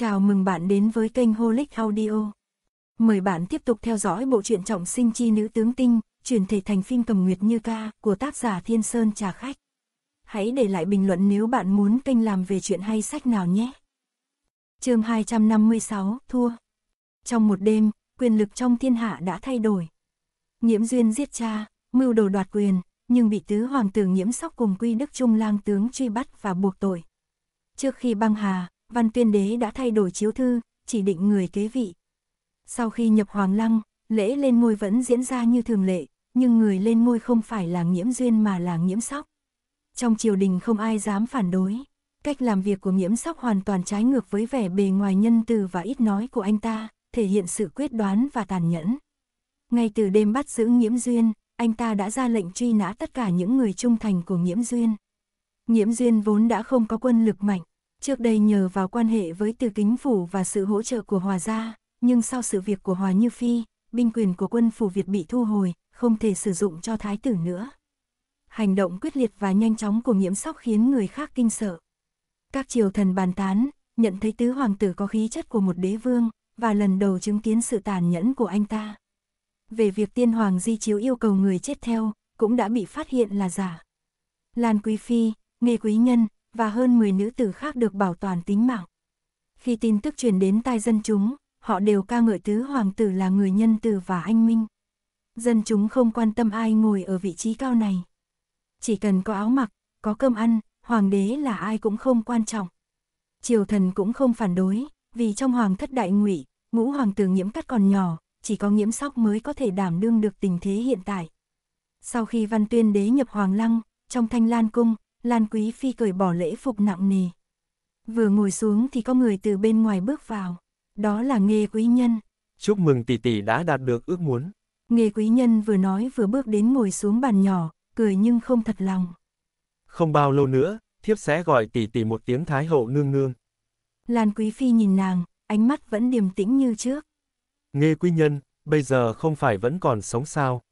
Chào mừng bạn đến với kênh Holic Audio. Mời bạn tiếp tục theo dõi bộ truyện trọng sinh chi nữ tướng tinh, chuyển thể thành phim cầm nguyệt như ca của tác giả Thiên Sơn Trà Khách. Hãy để lại bình luận nếu bạn muốn kênh làm về chuyện hay sách nào nhé. chương 256, Thua Trong một đêm, quyền lực trong thiên hạ đã thay đổi. Nhiễm duyên giết cha, mưu đồ đoạt quyền, nhưng bị tứ hoàng tử nhiễm sóc cùng quy đức trung lang tướng truy bắt và buộc tội. Trước khi băng hà, Văn Tuyên Đế đã thay đổi chiếu thư, chỉ định người kế vị. Sau khi nhập Hoàng Lăng, lễ lên ngôi vẫn diễn ra như thường lệ, nhưng người lên ngôi không phải là nhiễm duyên mà là nhiễm sóc. Trong triều đình không ai dám phản đối. Cách làm việc của nhiễm sóc hoàn toàn trái ngược với vẻ bề ngoài nhân từ và ít nói của anh ta, thể hiện sự quyết đoán và tàn nhẫn. Ngay từ đêm bắt giữ nhiễm duyên, anh ta đã ra lệnh truy nã tất cả những người trung thành của nhiễm duyên. Nhiễm duyên vốn đã không có quân lực mạnh, Trước đây nhờ vào quan hệ với Từ Kính Phủ và sự hỗ trợ của Hòa Gia, nhưng sau sự việc của Hòa Như Phi, binh quyền của quân phủ Việt bị thu hồi, không thể sử dụng cho thái tử nữa. Hành động quyết liệt và nhanh chóng của nhiễm sóc khiến người khác kinh sợ. Các triều thần bàn tán, nhận thấy tứ hoàng tử có khí chất của một đế vương, và lần đầu chứng kiến sự tàn nhẫn của anh ta. Về việc tiên hoàng di chiếu yêu cầu người chết theo, cũng đã bị phát hiện là giả. Lan Quý Phi, Nghê Quý Nhân, và hơn 10 nữ tử khác được bảo toàn tính mạng. Khi tin tức truyền đến tai dân chúng, họ đều ca ngợi tứ hoàng tử là người nhân từ và anh minh. Dân chúng không quan tâm ai ngồi ở vị trí cao này. Chỉ cần có áo mặc, có cơm ăn, hoàng đế là ai cũng không quan trọng. Triều thần cũng không phản đối, vì trong hoàng thất đại ngụy, ngũ hoàng tử nhiễm cắt còn nhỏ, chỉ có nhiễm sóc mới có thể đảm đương được tình thế hiện tại. Sau khi văn tuyên đế nhập hoàng lăng, trong thanh lan cung, Lan Quý Phi cởi bỏ lễ phục nặng nề. Vừa ngồi xuống thì có người từ bên ngoài bước vào. Đó là nghề quý nhân. Chúc mừng tỷ tỷ đã đạt được ước muốn. Nghề quý nhân vừa nói vừa bước đến ngồi xuống bàn nhỏ, cười nhưng không thật lòng. Không bao lâu nữa, thiếp sẽ gọi tỷ tỷ một tiếng thái hậu nương nương. Lan Quý Phi nhìn nàng, ánh mắt vẫn điềm tĩnh như trước. Nghề quý nhân, bây giờ không phải vẫn còn sống sao?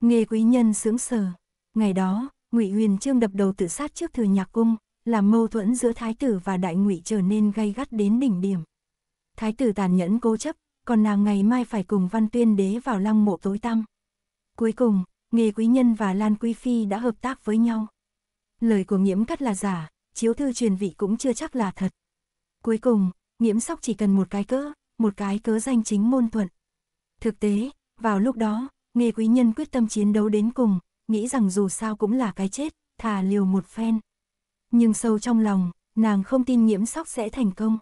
Nghề quý nhân sướng sờ. Ngày đó, Ngụy Huyền Trương đập đầu tự sát trước thừa nhạc cung, làm mâu thuẫn giữa thái tử và đại ngụy trở nên gay gắt đến đỉnh điểm. Thái tử tàn nhẫn cố chấp, còn nàng ngày mai phải cùng Văn Tuyên đế vào lăng mộ tối tăm. Cuối cùng, Nghề Quý Nhân và Lan Quý Phi đã hợp tác với nhau. Lời của Nghiễm Cắt là giả, chiếu thư truyền vị cũng chưa chắc là thật. Cuối cùng, Nghiễm Sóc chỉ cần một cái cớ, một cái cớ danh chính môn thuận. Thực tế, vào lúc đó, Nghề Quý Nhân quyết tâm chiến đấu đến cùng, nghĩ rằng dù sao cũng là cái chết, thà liều một phen. Nhưng sâu trong lòng, nàng không tin nhiễm sóc sẽ thành công.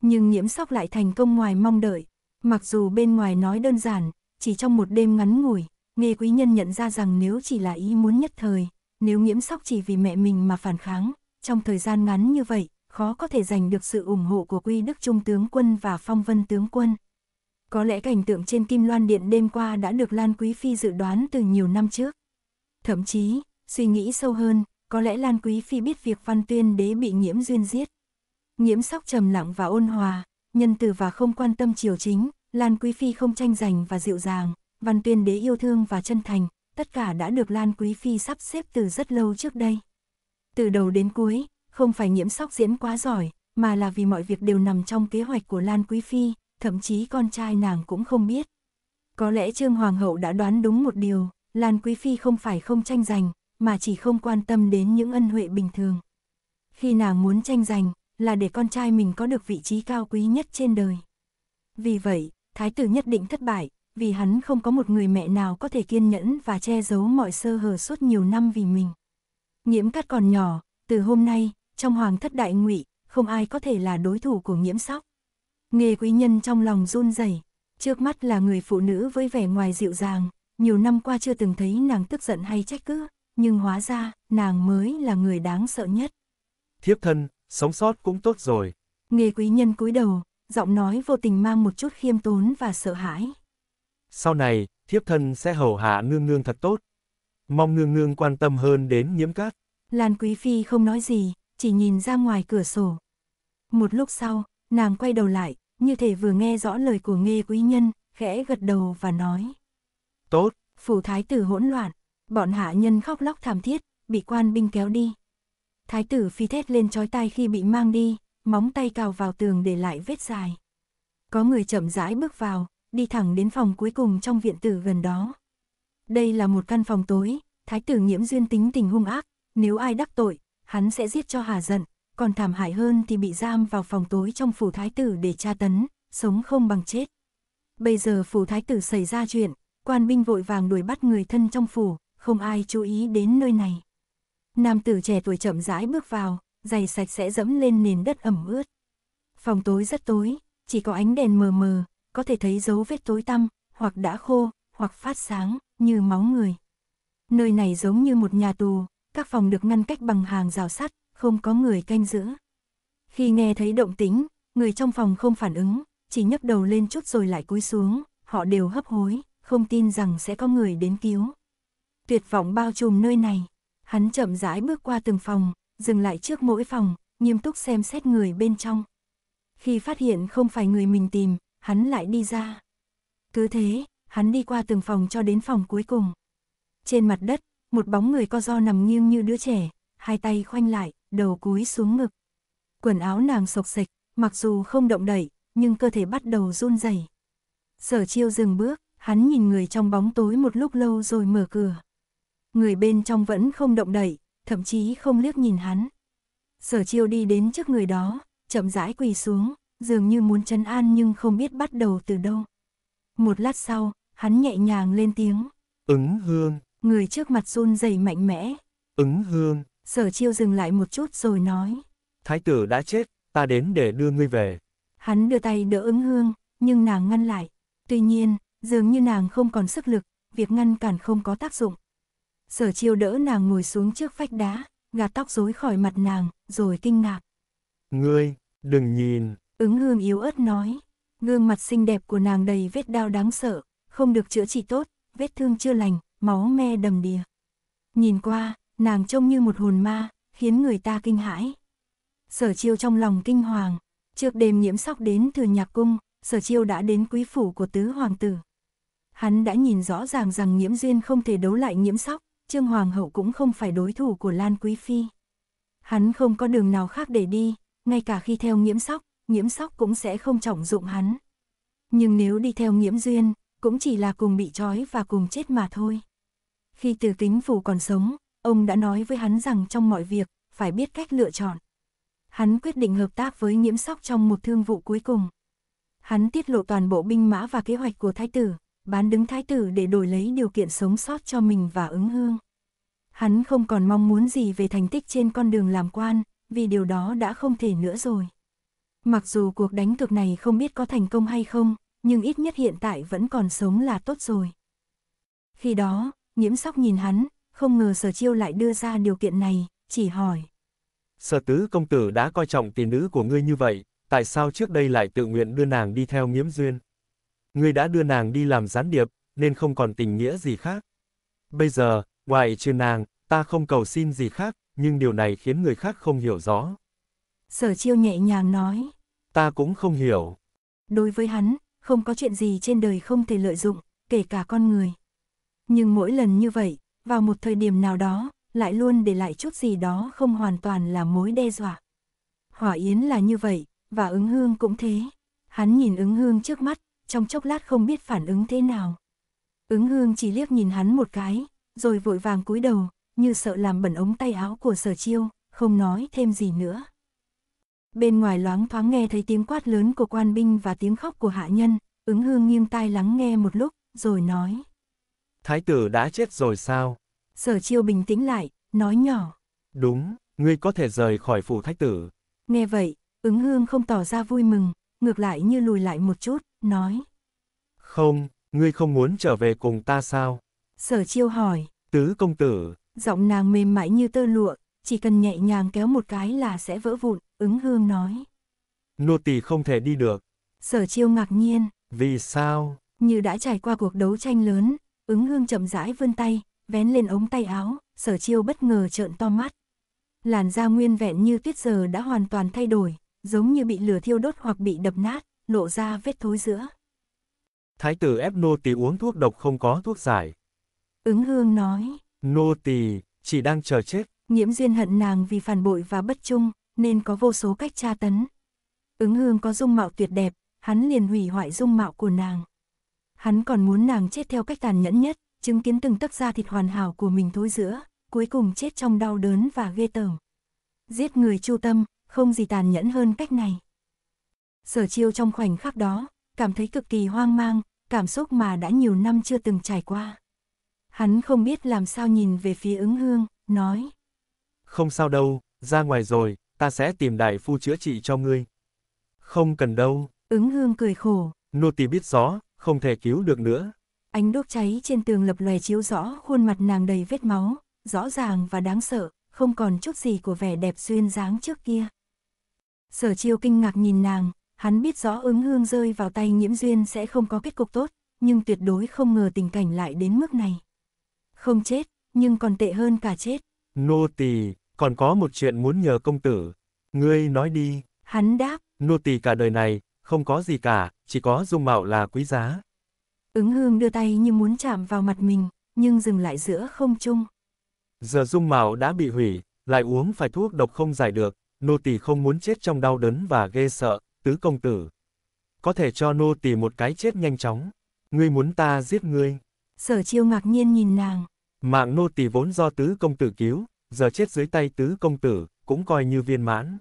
Nhưng nhiễm sóc lại thành công ngoài mong đợi, mặc dù bên ngoài nói đơn giản, chỉ trong một đêm ngắn ngủi, nghe quý nhân nhận ra rằng nếu chỉ là ý muốn nhất thời, nếu nhiễm sóc chỉ vì mẹ mình mà phản kháng, trong thời gian ngắn như vậy, khó có thể giành được sự ủng hộ của quy đức trung tướng quân và phong vân tướng quân. Có lẽ cảnh tượng trên Kim Loan Điện đêm qua đã được Lan Quý Phi dự đoán từ nhiều năm trước. Thậm chí, suy nghĩ sâu hơn, có lẽ Lan Quý Phi biết việc Văn Tuyên Đế bị nhiễm duyên giết. Nhiễm sóc trầm lặng và ôn hòa, nhân từ và không quan tâm triều chính, Lan Quý Phi không tranh giành và dịu dàng, Văn Tuyên Đế yêu thương và chân thành, tất cả đã được Lan Quý Phi sắp xếp từ rất lâu trước đây. Từ đầu đến cuối, không phải nhiễm sóc diễn quá giỏi, mà là vì mọi việc đều nằm trong kế hoạch của Lan Quý Phi, thậm chí con trai nàng cũng không biết. Có lẽ Trương Hoàng hậu đã đoán đúng một điều, Lan Quý Phi không phải không tranh giành, mà chỉ không quan tâm đến những ân huệ bình thường. Khi nàng muốn tranh giành, là để con trai mình có được vị trí cao quý nhất trên đời. Vì vậy, thái tử nhất định thất bại, vì hắn không có một người mẹ nào có thể kiên nhẫn và che giấu mọi sơ hở suốt nhiều năm vì mình. nhiễm cát còn nhỏ, từ hôm nay, trong hoàng thất đại ngụy, không ai có thể là đối thủ của nhiễm sóc. Nghề quý nhân trong lòng run rẩy, trước mắt là người phụ nữ với vẻ ngoài dịu dàng, nhiều năm qua chưa từng thấy nàng tức giận hay trách cứ, nhưng hóa ra, nàng mới là người đáng sợ nhất. Thiếp thân, sống sót cũng tốt rồi. Nghề quý nhân cúi đầu, giọng nói vô tình mang một chút khiêm tốn và sợ hãi. Sau này, thiếp thân sẽ hầu hạ nương nương thật tốt. Mong nương nương quan tâm hơn đến nhiễm cát. Lan Quý Phi không nói gì, chỉ nhìn ra ngoài cửa sổ. Một lúc sau, nàng quay đầu lại, như thể vừa nghe rõ lời của nghe quý nhân, khẽ gật đầu và nói. Tốt. Phủ thái tử hỗn loạn, bọn hạ nhân khóc lóc thảm thiết, bị quan binh kéo đi. Thái tử phi thét lên chói tai khi bị mang đi, móng tay cào vào tường để lại vết dài. Có người chậm rãi bước vào, đi thẳng đến phòng cuối cùng trong viện tử gần đó. Đây là một căn phòng tối, thái tử nhiễm duyên tính tình hung ác, nếu ai đắc tội, hắn sẽ giết cho hà giận, còn thảm hại hơn thì bị giam vào phòng tối trong phủ thái tử để tra tấn, sống không bằng chết. Bây giờ phủ thái tử xảy ra chuyện, Quan binh vội vàng đuổi bắt người thân trong phủ, không ai chú ý đến nơi này. Nam tử trẻ tuổi chậm rãi bước vào, giày sạch sẽ dẫm lên nền đất ẩm ướt. Phòng tối rất tối, chỉ có ánh đèn mờ mờ, có thể thấy dấu vết tối tăm, hoặc đã khô, hoặc phát sáng, như máu người. Nơi này giống như một nhà tù, các phòng được ngăn cách bằng hàng rào sắt, không có người canh giữ. Khi nghe thấy động tĩnh, người trong phòng không phản ứng, chỉ nhấc đầu lên chút rồi lại cúi xuống, họ đều hấp hối không tin rằng sẽ có người đến cứu. Tuyệt vọng bao trùm nơi này, hắn chậm rãi bước qua từng phòng, dừng lại trước mỗi phòng, nghiêm túc xem xét người bên trong. Khi phát hiện không phải người mình tìm, hắn lại đi ra. Cứ thế, hắn đi qua từng phòng cho đến phòng cuối cùng. Trên mặt đất, một bóng người co do nằm nghiêng như đứa trẻ, hai tay khoanh lại, đầu cúi xuống ngực. Quần áo nàng sộc sạch, mặc dù không động đậy, nhưng cơ thể bắt đầu run rẩy. Sở Chiêu dừng bước, hắn nhìn người trong bóng tối một lúc lâu rồi mở cửa. Người bên trong vẫn không động đậy, thậm chí không liếc nhìn hắn. Sở chiêu đi đến trước người đó, chậm rãi quỳ xuống, dường như muốn chấn an nhưng không biết bắt đầu từ đâu. Một lát sau, hắn nhẹ nhàng lên tiếng. Ứng hương. Người trước mặt run rẩy mạnh mẽ. Ứng hương. Sở chiêu dừng lại một chút rồi nói. Thái tử đã chết, ta đến để đưa ngươi về. Hắn đưa tay đỡ ứng hương, nhưng nàng ngăn lại. Tuy nhiên, Dường như nàng không còn sức lực, việc ngăn cản không có tác dụng. Sở chiêu đỡ nàng ngồi xuống trước vách đá, gạt tóc rối khỏi mặt nàng, rồi kinh ngạc. Ngươi, đừng nhìn. Ứng hương yếu ớt nói. Gương mặt xinh đẹp của nàng đầy vết đau đáng sợ, không được chữa trị tốt, vết thương chưa lành, máu me đầm đìa. Nhìn qua, nàng trông như một hồn ma, khiến người ta kinh hãi. Sở chiêu trong lòng kinh hoàng, trước đêm nhiễm sóc đến từ nhạc cung, sở chiêu đã đến quý phủ của tứ hoàng tử hắn đã nhìn rõ ràng rằng nhiễm duyên không thể đấu lại nhiễm sóc, Trương Hoàng hậu cũng không phải đối thủ của Lan Quý Phi. Hắn không có đường nào khác để đi, ngay cả khi theo nhiễm sóc, nhiễm sóc cũng sẽ không trọng dụng hắn. Nhưng nếu đi theo nhiễm duyên, cũng chỉ là cùng bị trói và cùng chết mà thôi. Khi từ kính phủ còn sống, ông đã nói với hắn rằng trong mọi việc, phải biết cách lựa chọn. Hắn quyết định hợp tác với nhiễm sóc trong một thương vụ cuối cùng. Hắn tiết lộ toàn bộ binh mã và kế hoạch của thái tử, bán đứng thái tử để đổi lấy điều kiện sống sót cho mình và ứng hương. Hắn không còn mong muốn gì về thành tích trên con đường làm quan, vì điều đó đã không thể nữa rồi. Mặc dù cuộc đánh cược này không biết có thành công hay không, nhưng ít nhất hiện tại vẫn còn sống là tốt rồi. Khi đó, nhiễm sóc nhìn hắn, không ngờ sở chiêu lại đưa ra điều kiện này, chỉ hỏi. Sở tứ công tử đã coi trọng tiền nữ của ngươi như vậy, tại sao trước đây lại tự nguyện đưa nàng đi theo nghiễm duyên? Ngươi đã đưa nàng đi làm gián điệp, nên không còn tình nghĩa gì khác. Bây giờ, ngoại trừ nàng, ta không cầu xin gì khác, nhưng điều này khiến người khác không hiểu rõ. Sở chiêu nhẹ nhàng nói. Ta cũng không hiểu. Đối với hắn, không có chuyện gì trên đời không thể lợi dụng, kể cả con người. Nhưng mỗi lần như vậy, vào một thời điểm nào đó, lại luôn để lại chút gì đó không hoàn toàn là mối đe dọa. Hỏa Yến là như vậy, và ứng hương cũng thế. Hắn nhìn ứng hương trước mắt, trong chốc lát không biết phản ứng thế nào. Ứng hương chỉ liếc nhìn hắn một cái, rồi vội vàng cúi đầu, như sợ làm bẩn ống tay áo của sở chiêu, không nói thêm gì nữa. Bên ngoài loáng thoáng nghe thấy tiếng quát lớn của quan binh và tiếng khóc của hạ nhân, ứng hương nghiêng tai lắng nghe một lúc, rồi nói. Thái tử đã chết rồi sao? Sở chiêu bình tĩnh lại, nói nhỏ. Đúng, ngươi có thể rời khỏi phủ thái tử. Nghe vậy, ứng hương không tỏ ra vui mừng, ngược lại như lùi lại một chút, nói. Không, ngươi không muốn trở về cùng ta sao? Sở chiêu hỏi. Tứ công tử. Giọng nàng mềm mại như tơ lụa, chỉ cần nhẹ nhàng kéo một cái là sẽ vỡ vụn, ứng hương nói. Nô tỳ không thể đi được. Sở chiêu ngạc nhiên. Vì sao? Như đã trải qua cuộc đấu tranh lớn, ứng hương chậm rãi vươn tay, vén lên ống tay áo, sở chiêu bất ngờ trợn to mắt. Làn da nguyên vẹn như tuyết giờ đã hoàn toàn thay đổi, giống như bị lửa thiêu đốt hoặc bị đập nát nổ ra vết thối giữa. Thái tử ép nô tỳ uống thuốc độc không có thuốc giải. Ứng hương nói. Nô tỳ chỉ đang chờ chết. Nhiễm duyên hận nàng vì phản bội và bất trung, nên có vô số cách tra tấn. Ứng hương có dung mạo tuyệt đẹp, hắn liền hủy hoại dung mạo của nàng. Hắn còn muốn nàng chết theo cách tàn nhẫn nhất, chứng kiến từng tấc da thịt hoàn hảo của mình thối giữa, cuối cùng chết trong đau đớn và ghê tởm. Giết người chu tâm, không gì tàn nhẫn hơn cách này sở chiêu trong khoảnh khắc đó, cảm thấy cực kỳ hoang mang, cảm xúc mà đã nhiều năm chưa từng trải qua. Hắn không biết làm sao nhìn về phía ứng hương, nói. Không sao đâu, ra ngoài rồi, ta sẽ tìm đại phu chữa trị cho ngươi. Không cần đâu. Ứng hương cười khổ. Nô tỳ biết rõ, không thể cứu được nữa. Ánh đốt cháy trên tường lập lòe chiếu rõ khuôn mặt nàng đầy vết máu, rõ ràng và đáng sợ, không còn chút gì của vẻ đẹp duyên dáng trước kia. Sở chiêu kinh ngạc nhìn nàng, Hắn biết rõ ứng hương rơi vào tay nhiễm duyên sẽ không có kết cục tốt, nhưng tuyệt đối không ngờ tình cảnh lại đến mức này. Không chết, nhưng còn tệ hơn cả chết. Nô tỳ, còn có một chuyện muốn nhờ công tử. Ngươi nói đi. Hắn đáp. Nô tỳ cả đời này, không có gì cả, chỉ có dung mạo là quý giá. Ứng hương đưa tay như muốn chạm vào mặt mình, nhưng dừng lại giữa không trung. Giờ dung mạo đã bị hủy, lại uống phải thuốc độc không giải được, nô tỳ không muốn chết trong đau đớn và ghê sợ, tứ công tử. Có thể cho nô tỳ một cái chết nhanh chóng. Ngươi muốn ta giết ngươi. Sở chiêu ngạc nhiên nhìn nàng. Mạng nô tỳ vốn do tứ công tử cứu, giờ chết dưới tay tứ công tử, cũng coi như viên mãn.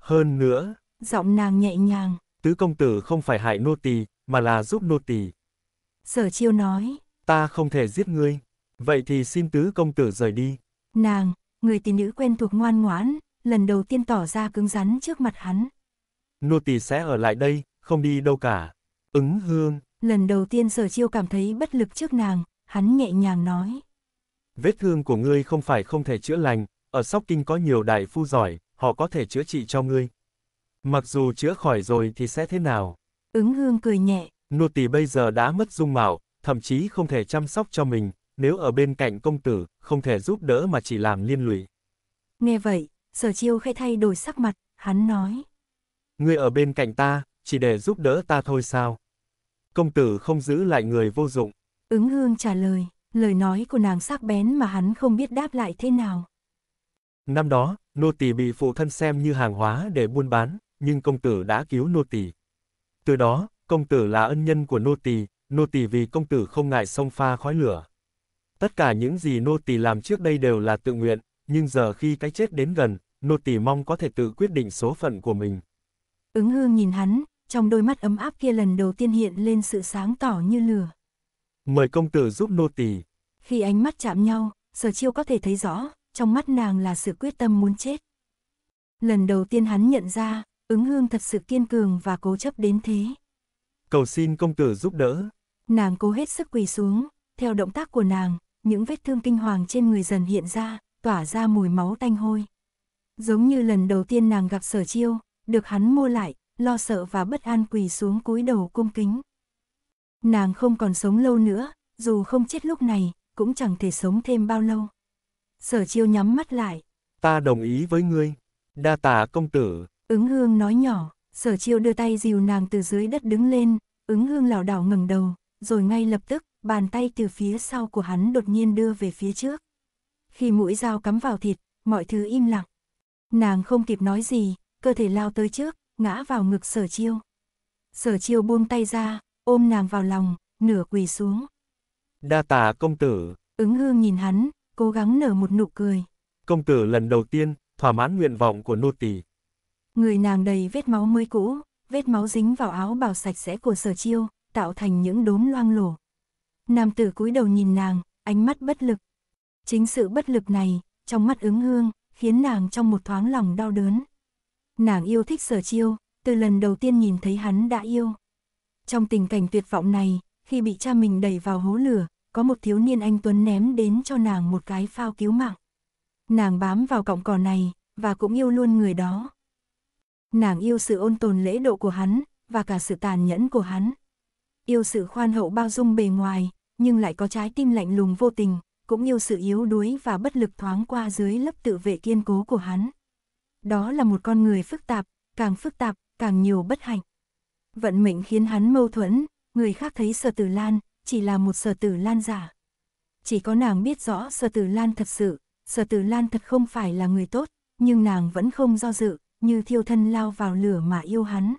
Hơn nữa. Giọng nàng nhẹ nhàng. Tứ công tử không phải hại nô tỳ, mà là giúp nô tỳ. Sở chiêu nói. Ta không thể giết ngươi. Vậy thì xin tứ công tử rời đi. Nàng, người tỷ nữ quen thuộc ngoan ngoãn, lần đầu tiên tỏ ra cứng rắn trước mặt hắn nô tỳ sẽ ở lại đây, không đi đâu cả. Ứng hương. Lần đầu tiên sở chiêu cảm thấy bất lực trước nàng, hắn nhẹ nhàng nói. Vết thương của ngươi không phải không thể chữa lành, ở Sóc Kinh có nhiều đại phu giỏi, họ có thể chữa trị cho ngươi. Mặc dù chữa khỏi rồi thì sẽ thế nào? Ứng hương cười nhẹ. Nô tỳ bây giờ đã mất dung mạo, thậm chí không thể chăm sóc cho mình, nếu ở bên cạnh công tử, không thể giúp đỡ mà chỉ làm liên lụy. Nghe vậy, sở chiêu khẽ thay đổi sắc mặt, hắn nói. Ngươi ở bên cạnh ta, chỉ để giúp đỡ ta thôi sao? Công tử không giữ lại người vô dụng. Ứng hương trả lời, lời nói của nàng sắc bén mà hắn không biết đáp lại thế nào. Năm đó, nô tỳ bị phụ thân xem như hàng hóa để buôn bán, nhưng công tử đã cứu nô tỳ. Từ đó, công tử là ân nhân của nô tỳ, nô tỳ vì công tử không ngại sông pha khói lửa. Tất cả những gì nô tỳ làm trước đây đều là tự nguyện, nhưng giờ khi cái chết đến gần, nô tỳ mong có thể tự quyết định số phận của mình. Ứng hương nhìn hắn, trong đôi mắt ấm áp kia lần đầu tiên hiện lên sự sáng tỏ như lửa. Mời công tử giúp nô tỳ. Khi ánh mắt chạm nhau, sở chiêu có thể thấy rõ, trong mắt nàng là sự quyết tâm muốn chết. Lần đầu tiên hắn nhận ra, ứng hương thật sự kiên cường và cố chấp đến thế. Cầu xin công tử giúp đỡ. Nàng cố hết sức quỳ xuống, theo động tác của nàng, những vết thương kinh hoàng trên người dần hiện ra, tỏa ra mùi máu tanh hôi. Giống như lần đầu tiên nàng gặp sở chiêu, được hắn mua lại, lo sợ và bất an quỳ xuống cúi đầu cung kính. Nàng không còn sống lâu nữa, dù không chết lúc này, cũng chẳng thể sống thêm bao lâu. Sở chiêu nhắm mắt lại. Ta đồng ý với ngươi. Đa tạ công tử. Ứng hương nói nhỏ, sở chiêu đưa tay dìu nàng từ dưới đất đứng lên, ứng hương lảo đảo ngẩng đầu, rồi ngay lập tức, bàn tay từ phía sau của hắn đột nhiên đưa về phía trước. Khi mũi dao cắm vào thịt, mọi thứ im lặng. Nàng không kịp nói gì, cơ thể lao tới trước, ngã vào ngực sở chiêu. Sở chiêu buông tay ra, ôm nàng vào lòng, nửa quỳ xuống. Đa tạ công tử. Ứng hương nhìn hắn, cố gắng nở một nụ cười. Công tử lần đầu tiên, thỏa mãn nguyện vọng của nô tỳ. Người nàng đầy vết máu mới cũ, vết máu dính vào áo bào sạch sẽ của sở chiêu, tạo thành những đốm loang lổ. Nam tử cúi đầu nhìn nàng, ánh mắt bất lực. Chính sự bất lực này, trong mắt ứng hương, khiến nàng trong một thoáng lòng đau đớn. Nàng yêu thích sở chiêu, từ lần đầu tiên nhìn thấy hắn đã yêu. Trong tình cảnh tuyệt vọng này, khi bị cha mình đẩy vào hố lửa, có một thiếu niên anh Tuấn ném đến cho nàng một cái phao cứu mạng. Nàng bám vào cọng cỏ này, và cũng yêu luôn người đó. Nàng yêu sự ôn tồn lễ độ của hắn, và cả sự tàn nhẫn của hắn. Yêu sự khoan hậu bao dung bề ngoài, nhưng lại có trái tim lạnh lùng vô tình, cũng yêu sự yếu đuối và bất lực thoáng qua dưới lớp tự vệ kiên cố của hắn. Đó là một con người phức tạp, càng phức tạp, càng nhiều bất hạnh. Vận mệnh khiến hắn mâu thuẫn, người khác thấy sở tử lan, chỉ là một sở tử lan giả. Chỉ có nàng biết rõ sở tử lan thật sự, sở tử lan thật không phải là người tốt, nhưng nàng vẫn không do dự, như thiêu thân lao vào lửa mà yêu hắn.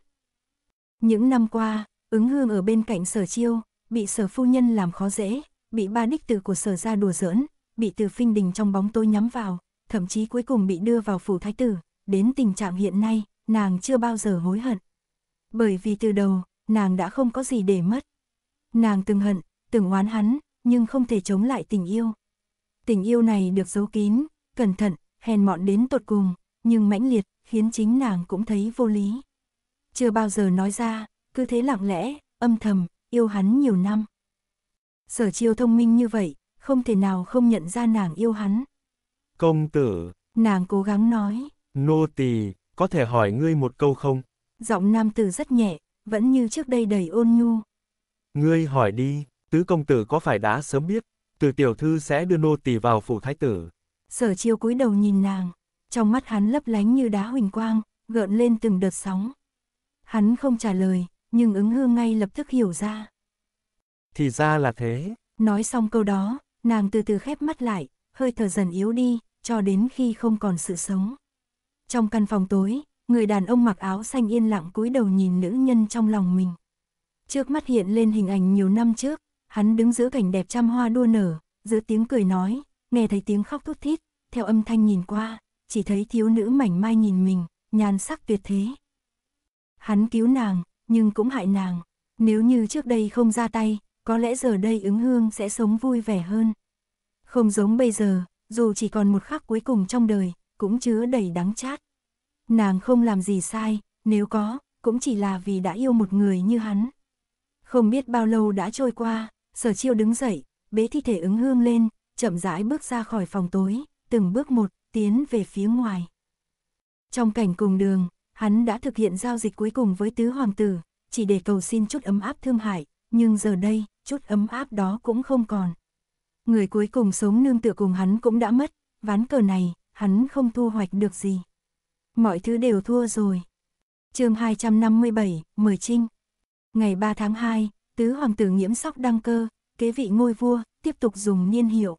Những năm qua, ứng hương ở bên cạnh sở chiêu, bị sở phu nhân làm khó dễ, bị ba đích tử của sở ra đùa giỡn, bị từ phinh đình trong bóng tôi nhắm vào, thậm chí cuối cùng bị đưa vào phủ thái tử, đến tình trạng hiện nay, nàng chưa bao giờ hối hận. Bởi vì từ đầu, nàng đã không có gì để mất. Nàng từng hận, từng oán hắn, nhưng không thể chống lại tình yêu. Tình yêu này được giấu kín, cẩn thận, hèn mọn đến tột cùng, nhưng mãnh liệt, khiến chính nàng cũng thấy vô lý. Chưa bao giờ nói ra, cứ thế lặng lẽ, âm thầm, yêu hắn nhiều năm. Sở chiêu thông minh như vậy, không thể nào không nhận ra nàng yêu hắn. Công tử! Nàng cố gắng nói. Nô tỳ, có thể hỏi ngươi một câu không? Giọng nam tử rất nhẹ, vẫn như trước đây đầy ôn nhu. Ngươi hỏi đi, tứ công tử có phải đã sớm biết, từ tiểu thư sẽ đưa nô tỳ vào phủ thái tử. Sở chiêu cúi đầu nhìn nàng, trong mắt hắn lấp lánh như đá huỳnh quang, gợn lên từng đợt sóng. Hắn không trả lời, nhưng ứng hương ngay lập tức hiểu ra. Thì ra là thế. Nói xong câu đó, nàng từ từ khép mắt lại, hơi thở dần yếu đi, cho đến khi không còn sự sống. Trong căn phòng tối, người đàn ông mặc áo xanh yên lặng cúi đầu nhìn nữ nhân trong lòng mình. Trước mắt hiện lên hình ảnh nhiều năm trước, hắn đứng giữa cảnh đẹp trăm hoa đua nở, giữa tiếng cười nói, nghe thấy tiếng khóc thút thít, theo âm thanh nhìn qua, chỉ thấy thiếu nữ mảnh mai nhìn mình, nhan sắc tuyệt thế. Hắn cứu nàng, nhưng cũng hại nàng, nếu như trước đây không ra tay, có lẽ giờ đây ứng hương sẽ sống vui vẻ hơn. Không giống bây giờ, dù chỉ còn một khắc cuối cùng trong đời, cũng chứa đầy đắng chát. Nàng không làm gì sai, nếu có, cũng chỉ là vì đã yêu một người như hắn. Không biết bao lâu đã trôi qua, sở chiêu đứng dậy, bế thi thể ứng hương lên, chậm rãi bước ra khỏi phòng tối, từng bước một, tiến về phía ngoài. Trong cảnh cùng đường, hắn đã thực hiện giao dịch cuối cùng với tứ hoàng tử, chỉ để cầu xin chút ấm áp thương hại, nhưng giờ đây, chút ấm áp đó cũng không còn. Người cuối cùng sống nương tựa cùng hắn cũng đã mất, ván cờ này, hắn không thu hoạch được gì. Mọi thứ đều thua rồi. chương 257, Mời Trinh Ngày 3 tháng 2, tứ hoàng tử nhiễm sóc đăng cơ, kế vị ngôi vua, tiếp tục dùng niên hiệu.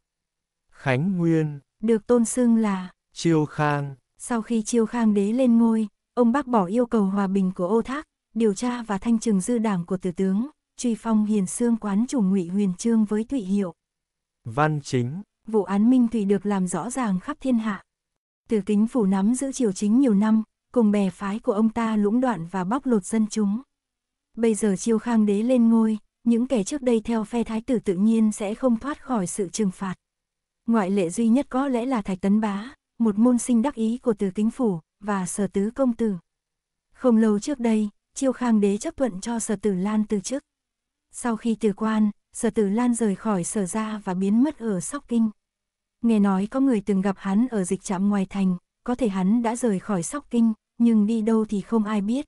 Khánh Nguyên Được tôn xưng là Chiêu Khang Sau khi Chiêu Khang đế lên ngôi, ông bác bỏ yêu cầu hòa bình của ô thác, điều tra và thanh trừng dư đảng của tử tướng, truy phong hiền xương quán chủ ngụy huyền trương với thụy hiệu. Văn chính Vụ án Minh Thủy được làm rõ ràng khắp thiên hạ. Từ kính phủ nắm giữ triều chính nhiều năm, cùng bè phái của ông ta lũng đoạn và bóc lột dân chúng. Bây giờ chiêu khang đế lên ngôi, những kẻ trước đây theo phe thái tử tự nhiên sẽ không thoát khỏi sự trừng phạt. Ngoại lệ duy nhất có lẽ là Thạch Tấn Bá, một môn sinh đắc ý của từ kính phủ, và sở tứ công tử. Không lâu trước đây, chiêu khang đế chấp thuận cho sở tử Lan từ chức. Sau khi từ quan, sở tử Lan rời khỏi sở ra và biến mất ở Sóc Kinh nghe nói có người từng gặp hắn ở dịch trạm ngoài thành, có thể hắn đã rời khỏi sóc kinh, nhưng đi đâu thì không ai biết.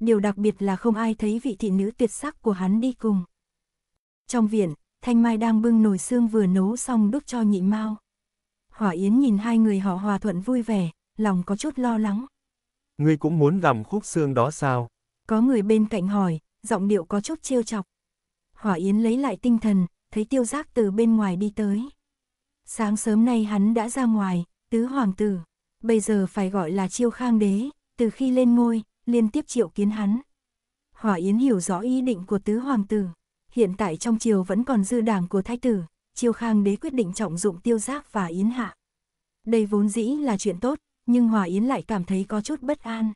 Điều đặc biệt là không ai thấy vị thị nữ tuyệt sắc của hắn đi cùng. Trong viện, Thanh Mai đang bưng nồi xương vừa nấu xong đúc cho nhị mau. Hỏa Yến nhìn hai người họ hòa thuận vui vẻ, lòng có chút lo lắng. Ngươi cũng muốn gặm khúc xương đó sao? Có người bên cạnh hỏi, giọng điệu có chút trêu chọc. Hỏa Yến lấy lại tinh thần, thấy tiêu giác từ bên ngoài đi tới. Sáng sớm nay hắn đã ra ngoài, tứ hoàng tử, bây giờ phải gọi là chiêu khang đế, từ khi lên ngôi, liên tiếp triệu kiến hắn. Hỏa Yến hiểu rõ ý định của tứ hoàng tử, hiện tại trong triều vẫn còn dư đảng của thái tử, chiêu khang đế quyết định trọng dụng tiêu giác và Yến hạ. Đây vốn dĩ là chuyện tốt, nhưng Hòa Yến lại cảm thấy có chút bất an.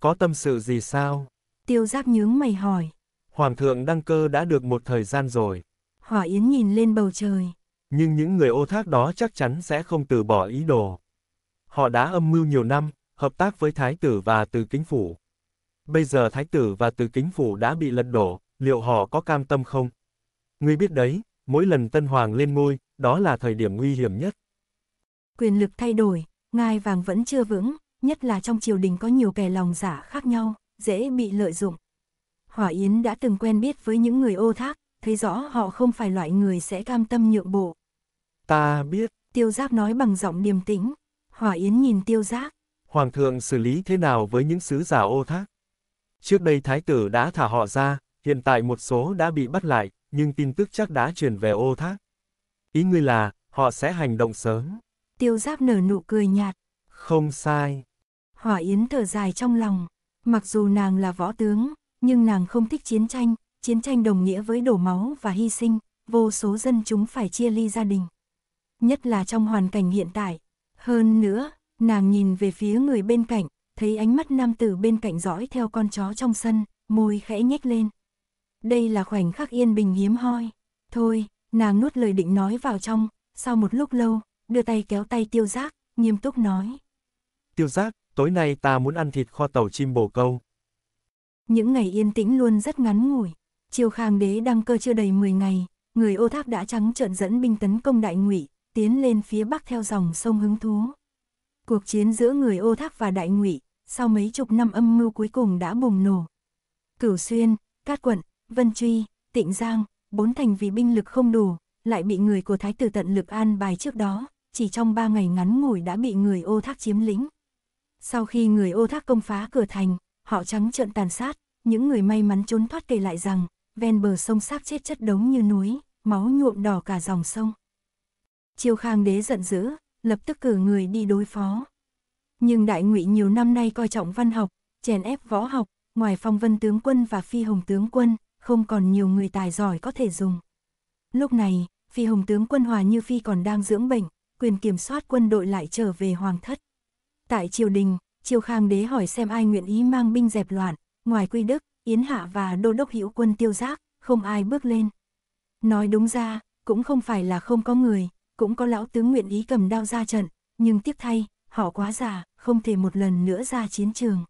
Có tâm sự gì sao? Tiêu giác nhướng mày hỏi. Hoàng thượng đăng cơ đã được một thời gian rồi. Hòa Yến nhìn lên bầu trời, nhưng những người ô thác đó chắc chắn sẽ không từ bỏ ý đồ. Họ đã âm mưu nhiều năm, hợp tác với Thái tử và Từ Kính Phủ. Bây giờ Thái tử và Từ Kính Phủ đã bị lật đổ, liệu họ có cam tâm không? Ngươi biết đấy, mỗi lần Tân Hoàng lên ngôi, đó là thời điểm nguy hiểm nhất. Quyền lực thay đổi, ngai vàng vẫn chưa vững, nhất là trong triều đình có nhiều kẻ lòng giả dạ khác nhau, dễ bị lợi dụng. Hỏa Yến đã từng quen biết với những người ô thác, thấy rõ họ không phải loại người sẽ cam tâm nhượng bộ. Ta biết. Tiêu giác nói bằng giọng điềm tĩnh. Hỏa Yến nhìn tiêu giác. Hoàng thượng xử lý thế nào với những sứ giả ô thác? Trước đây thái tử đã thả họ ra, hiện tại một số đã bị bắt lại, nhưng tin tức chắc đã truyền về ô thác. Ý ngươi là, họ sẽ hành động sớm. Tiêu giáp nở nụ cười nhạt. Không sai. Hỏa Yến thở dài trong lòng. Mặc dù nàng là võ tướng, nhưng nàng không thích chiến tranh, chiến tranh đồng nghĩa với đổ máu và hy sinh, vô số dân chúng phải chia ly gia đình. Nhất là trong hoàn cảnh hiện tại. Hơn nữa, nàng nhìn về phía người bên cạnh, thấy ánh mắt nam tử bên cạnh dõi theo con chó trong sân, môi khẽ nhếch lên. Đây là khoảnh khắc yên bình hiếm hoi. Thôi, nàng nuốt lời định nói vào trong, sau một lúc lâu, đưa tay kéo tay tiêu giác, nghiêm túc nói. Tiêu giác, tối nay ta muốn ăn thịt kho tàu chim bồ câu. Những ngày yên tĩnh luôn rất ngắn ngủi, Triều Khang đế đăng cơ chưa đầy 10 ngày, người Ô Tháp đã trắng trợn dẫn binh tấn công Đại Ngụy, tiến lên phía bắc theo dòng sông Hứng Thú. Cuộc chiến giữa người Ô Tháp và Đại Ngụy, sau mấy chục năm âm mưu cuối cùng đã bùng nổ. Cửu Xuyên, Cát Quận, Vân Truy, Tịnh Giang, bốn thành vì binh lực không đủ, lại bị người của Thái tử tận lực an bài trước đó, chỉ trong ba ngày ngắn ngủi đã bị người Ô Thác chiếm lĩnh. Sau khi người Ô Thác công phá cửa thành, họ trắng trợn tàn sát, những người may mắn trốn thoát kể lại rằng, ven bờ sông xác chết chất đống như núi, máu nhuộm đỏ cả dòng sông. Chiêu Khang đế giận dữ, lập tức cử người đi đối phó. Nhưng Đại Ngụy nhiều năm nay coi trọng văn học, chèn ép võ học, ngoài phong vân tướng quân và phi hồng tướng quân, không còn nhiều người tài giỏi có thể dùng. Lúc này, phi hồng tướng quân Hòa Như Phi còn đang dưỡng bệnh, quyền kiểm soát quân đội lại trở về hoàng thất. Tại triều đình, triều khang đế hỏi xem ai nguyện ý mang binh dẹp loạn, ngoài quy đức, Yến Hạ và Đô Đốc Hữu Quân tiêu giác, không ai bước lên. Nói đúng ra, cũng không phải là không có người, cũng có lão tướng nguyện ý cầm đao ra trận, nhưng tiếc thay, họ quá già, không thể một lần nữa ra chiến trường.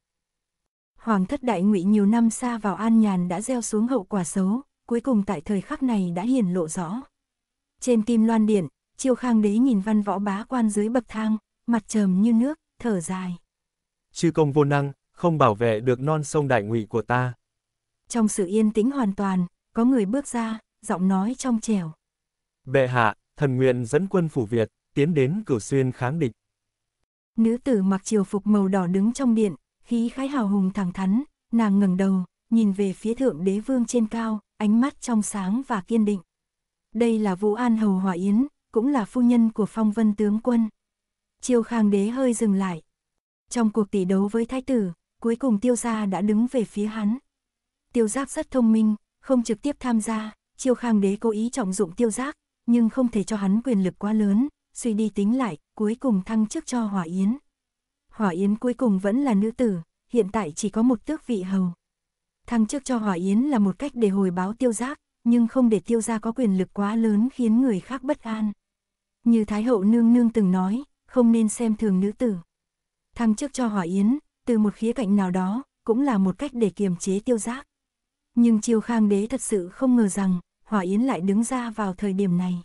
Hoàng thất đại ngụy nhiều năm xa vào an nhàn đã gieo xuống hậu quả xấu, cuối cùng tại thời khắc này đã hiển lộ rõ. Trên kim loan điện, chiêu khang đế nhìn văn võ bá quan dưới bậc thang, mặt trầm như nước, thở dài. Chư công vô năng, không bảo vệ được non sông đại ngụy của ta. Trong sự yên tĩnh hoàn toàn, có người bước ra, giọng nói trong trẻo. Bệ hạ, thần nguyện dẫn quân phủ Việt, tiến đến cửu xuyên kháng địch. Nữ tử mặc triều phục màu đỏ đứng trong điện, khí khái hào hùng thẳng thắn, nàng ngẩng đầu, nhìn về phía thượng đế vương trên cao, ánh mắt trong sáng và kiên định. Đây là Vũ An Hầu hỏa Yến, cũng là phu nhân của phong vân tướng quân. Triều Khang đế hơi dừng lại. Trong cuộc tỷ đấu với thái tử, cuối cùng tiêu gia đã đứng về phía hắn tiêu giác rất thông minh, không trực tiếp tham gia, chiêu khang đế cố ý trọng dụng tiêu giác, nhưng không thể cho hắn quyền lực quá lớn, suy đi tính lại, cuối cùng thăng chức cho Hỏa Yến. Hỏa Yến cuối cùng vẫn là nữ tử, hiện tại chỉ có một tước vị hầu. Thăng chức cho Hỏa Yến là một cách để hồi báo tiêu giác, nhưng không để tiêu gia có quyền lực quá lớn khiến người khác bất an. Như Thái Hậu Nương Nương từng nói, không nên xem thường nữ tử. Thăng chức cho Hỏa Yến, từ một khía cạnh nào đó, cũng là một cách để kiềm chế tiêu giác nhưng chiêu khang đế thật sự không ngờ rằng, hỏa yến lại đứng ra vào thời điểm này.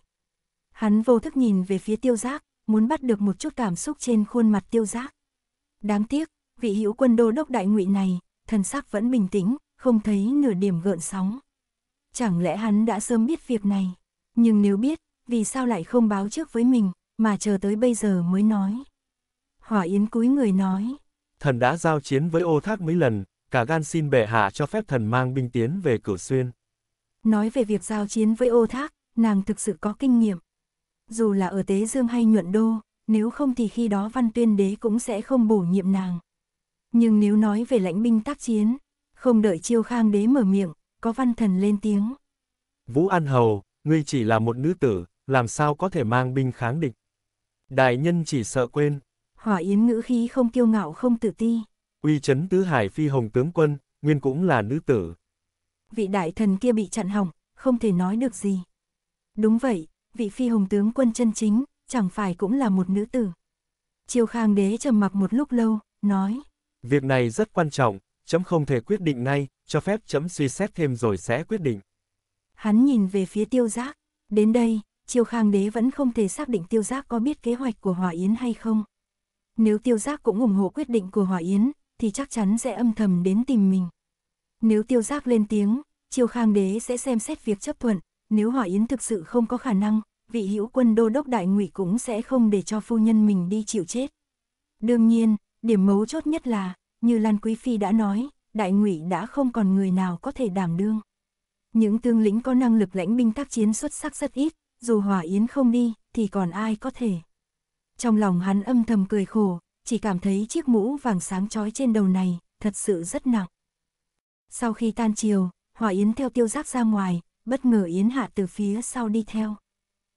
Hắn vô thức nhìn về phía tiêu giác, muốn bắt được một chút cảm xúc trên khuôn mặt tiêu giác. Đáng tiếc, vị hữu quân đô đốc đại ngụy này, thần sắc vẫn bình tĩnh, không thấy nửa điểm gợn sóng. Chẳng lẽ hắn đã sớm biết việc này, nhưng nếu biết, vì sao lại không báo trước với mình, mà chờ tới bây giờ mới nói. Hỏa Yến cúi người nói. Thần đã giao chiến với ô thác mấy lần, cả gan xin bệ hạ cho phép thần mang binh tiến về cửu xuyên. Nói về việc giao chiến với ô thác, nàng thực sự có kinh nghiệm. Dù là ở Tế Dương hay Nhuận Đô, nếu không thì khi đó Văn Tuyên Đế cũng sẽ không bổ nhiệm nàng. Nhưng nếu nói về lãnh binh tác chiến, không đợi Chiêu Khang Đế mở miệng, có văn thần lên tiếng. Vũ An Hầu, ngươi chỉ là một nữ tử, làm sao có thể mang binh kháng địch. Đại nhân chỉ sợ quên. Hỏa Yến ngữ khí không kiêu ngạo không tự ti uy chấn tứ hải phi hồng tướng quân, nguyên cũng là nữ tử. Vị đại thần kia bị chặn hỏng, không thể nói được gì. Đúng vậy, vị phi hồng tướng quân chân chính, chẳng phải cũng là một nữ tử. Chiêu khang đế trầm mặc một lúc lâu, nói. Việc này rất quan trọng, chấm không thể quyết định ngay, cho phép chấm suy xét thêm rồi sẽ quyết định. Hắn nhìn về phía tiêu giác, đến đây, chiêu khang đế vẫn không thể xác định tiêu giác có biết kế hoạch của hỏa Yến hay không. Nếu tiêu giác cũng ủng hộ quyết định của hỏa Yến, thì chắc chắn sẽ âm thầm đến tìm mình. Nếu tiêu giác lên tiếng, triều khang đế sẽ xem xét việc chấp thuận, nếu hỏa yến thực sự không có khả năng, vị hữu quân đô đốc đại ngụy cũng sẽ không để cho phu nhân mình đi chịu chết. Đương nhiên, điểm mấu chốt nhất là, như Lan Quý Phi đã nói, đại ngụy đã không còn người nào có thể đảm đương. Những tương lĩnh có năng lực lãnh binh tác chiến xuất sắc rất ít, dù hỏa yến không đi, thì còn ai có thể. Trong lòng hắn âm thầm cười khổ, chỉ cảm thấy chiếc mũ vàng sáng chói trên đầu này thật sự rất nặng. Sau khi tan chiều, Hòa Yến theo tiêu giác ra ngoài, bất ngờ Yến Hạ từ phía sau đi theo.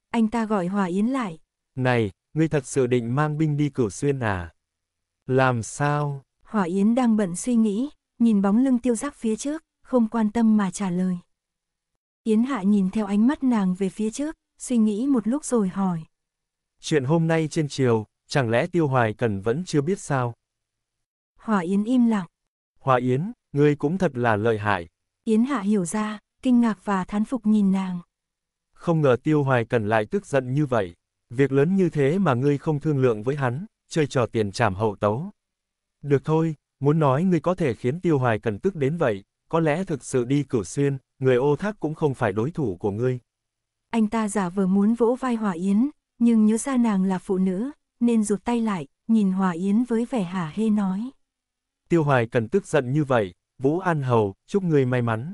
Anh ta gọi Hòa Yến lại. Này, ngươi thật sự định mang binh đi cửu xuyên à? Làm sao? Hỏa Yến đang bận suy nghĩ, nhìn bóng lưng tiêu giác phía trước, không quan tâm mà trả lời. Yến Hạ nhìn theo ánh mắt nàng về phía trước, suy nghĩ một lúc rồi hỏi. Chuyện hôm nay trên chiều, chẳng lẽ Tiêu Hoài Cần vẫn chưa biết sao? Hòa Yến im lặng. Hòa Yến, ngươi cũng thật là lợi hại. Yến Hạ hiểu ra, kinh ngạc và thán phục nhìn nàng. Không ngờ Tiêu Hoài Cần lại tức giận như vậy. Việc lớn như thế mà ngươi không thương lượng với hắn, chơi trò tiền trảm hậu tấu. Được thôi, muốn nói ngươi có thể khiến Tiêu Hoài Cần tức đến vậy, có lẽ thực sự đi cửu xuyên, người ô thác cũng không phải đối thủ của ngươi. Anh ta giả vờ muốn vỗ vai Hòa Yến, nhưng nhớ ra nàng là phụ nữ, nên rụt tay lại, nhìn Hòa Yến với vẻ hả hê nói. Tiêu Hoài cần tức giận như vậy, Vũ An Hầu, chúc người may mắn.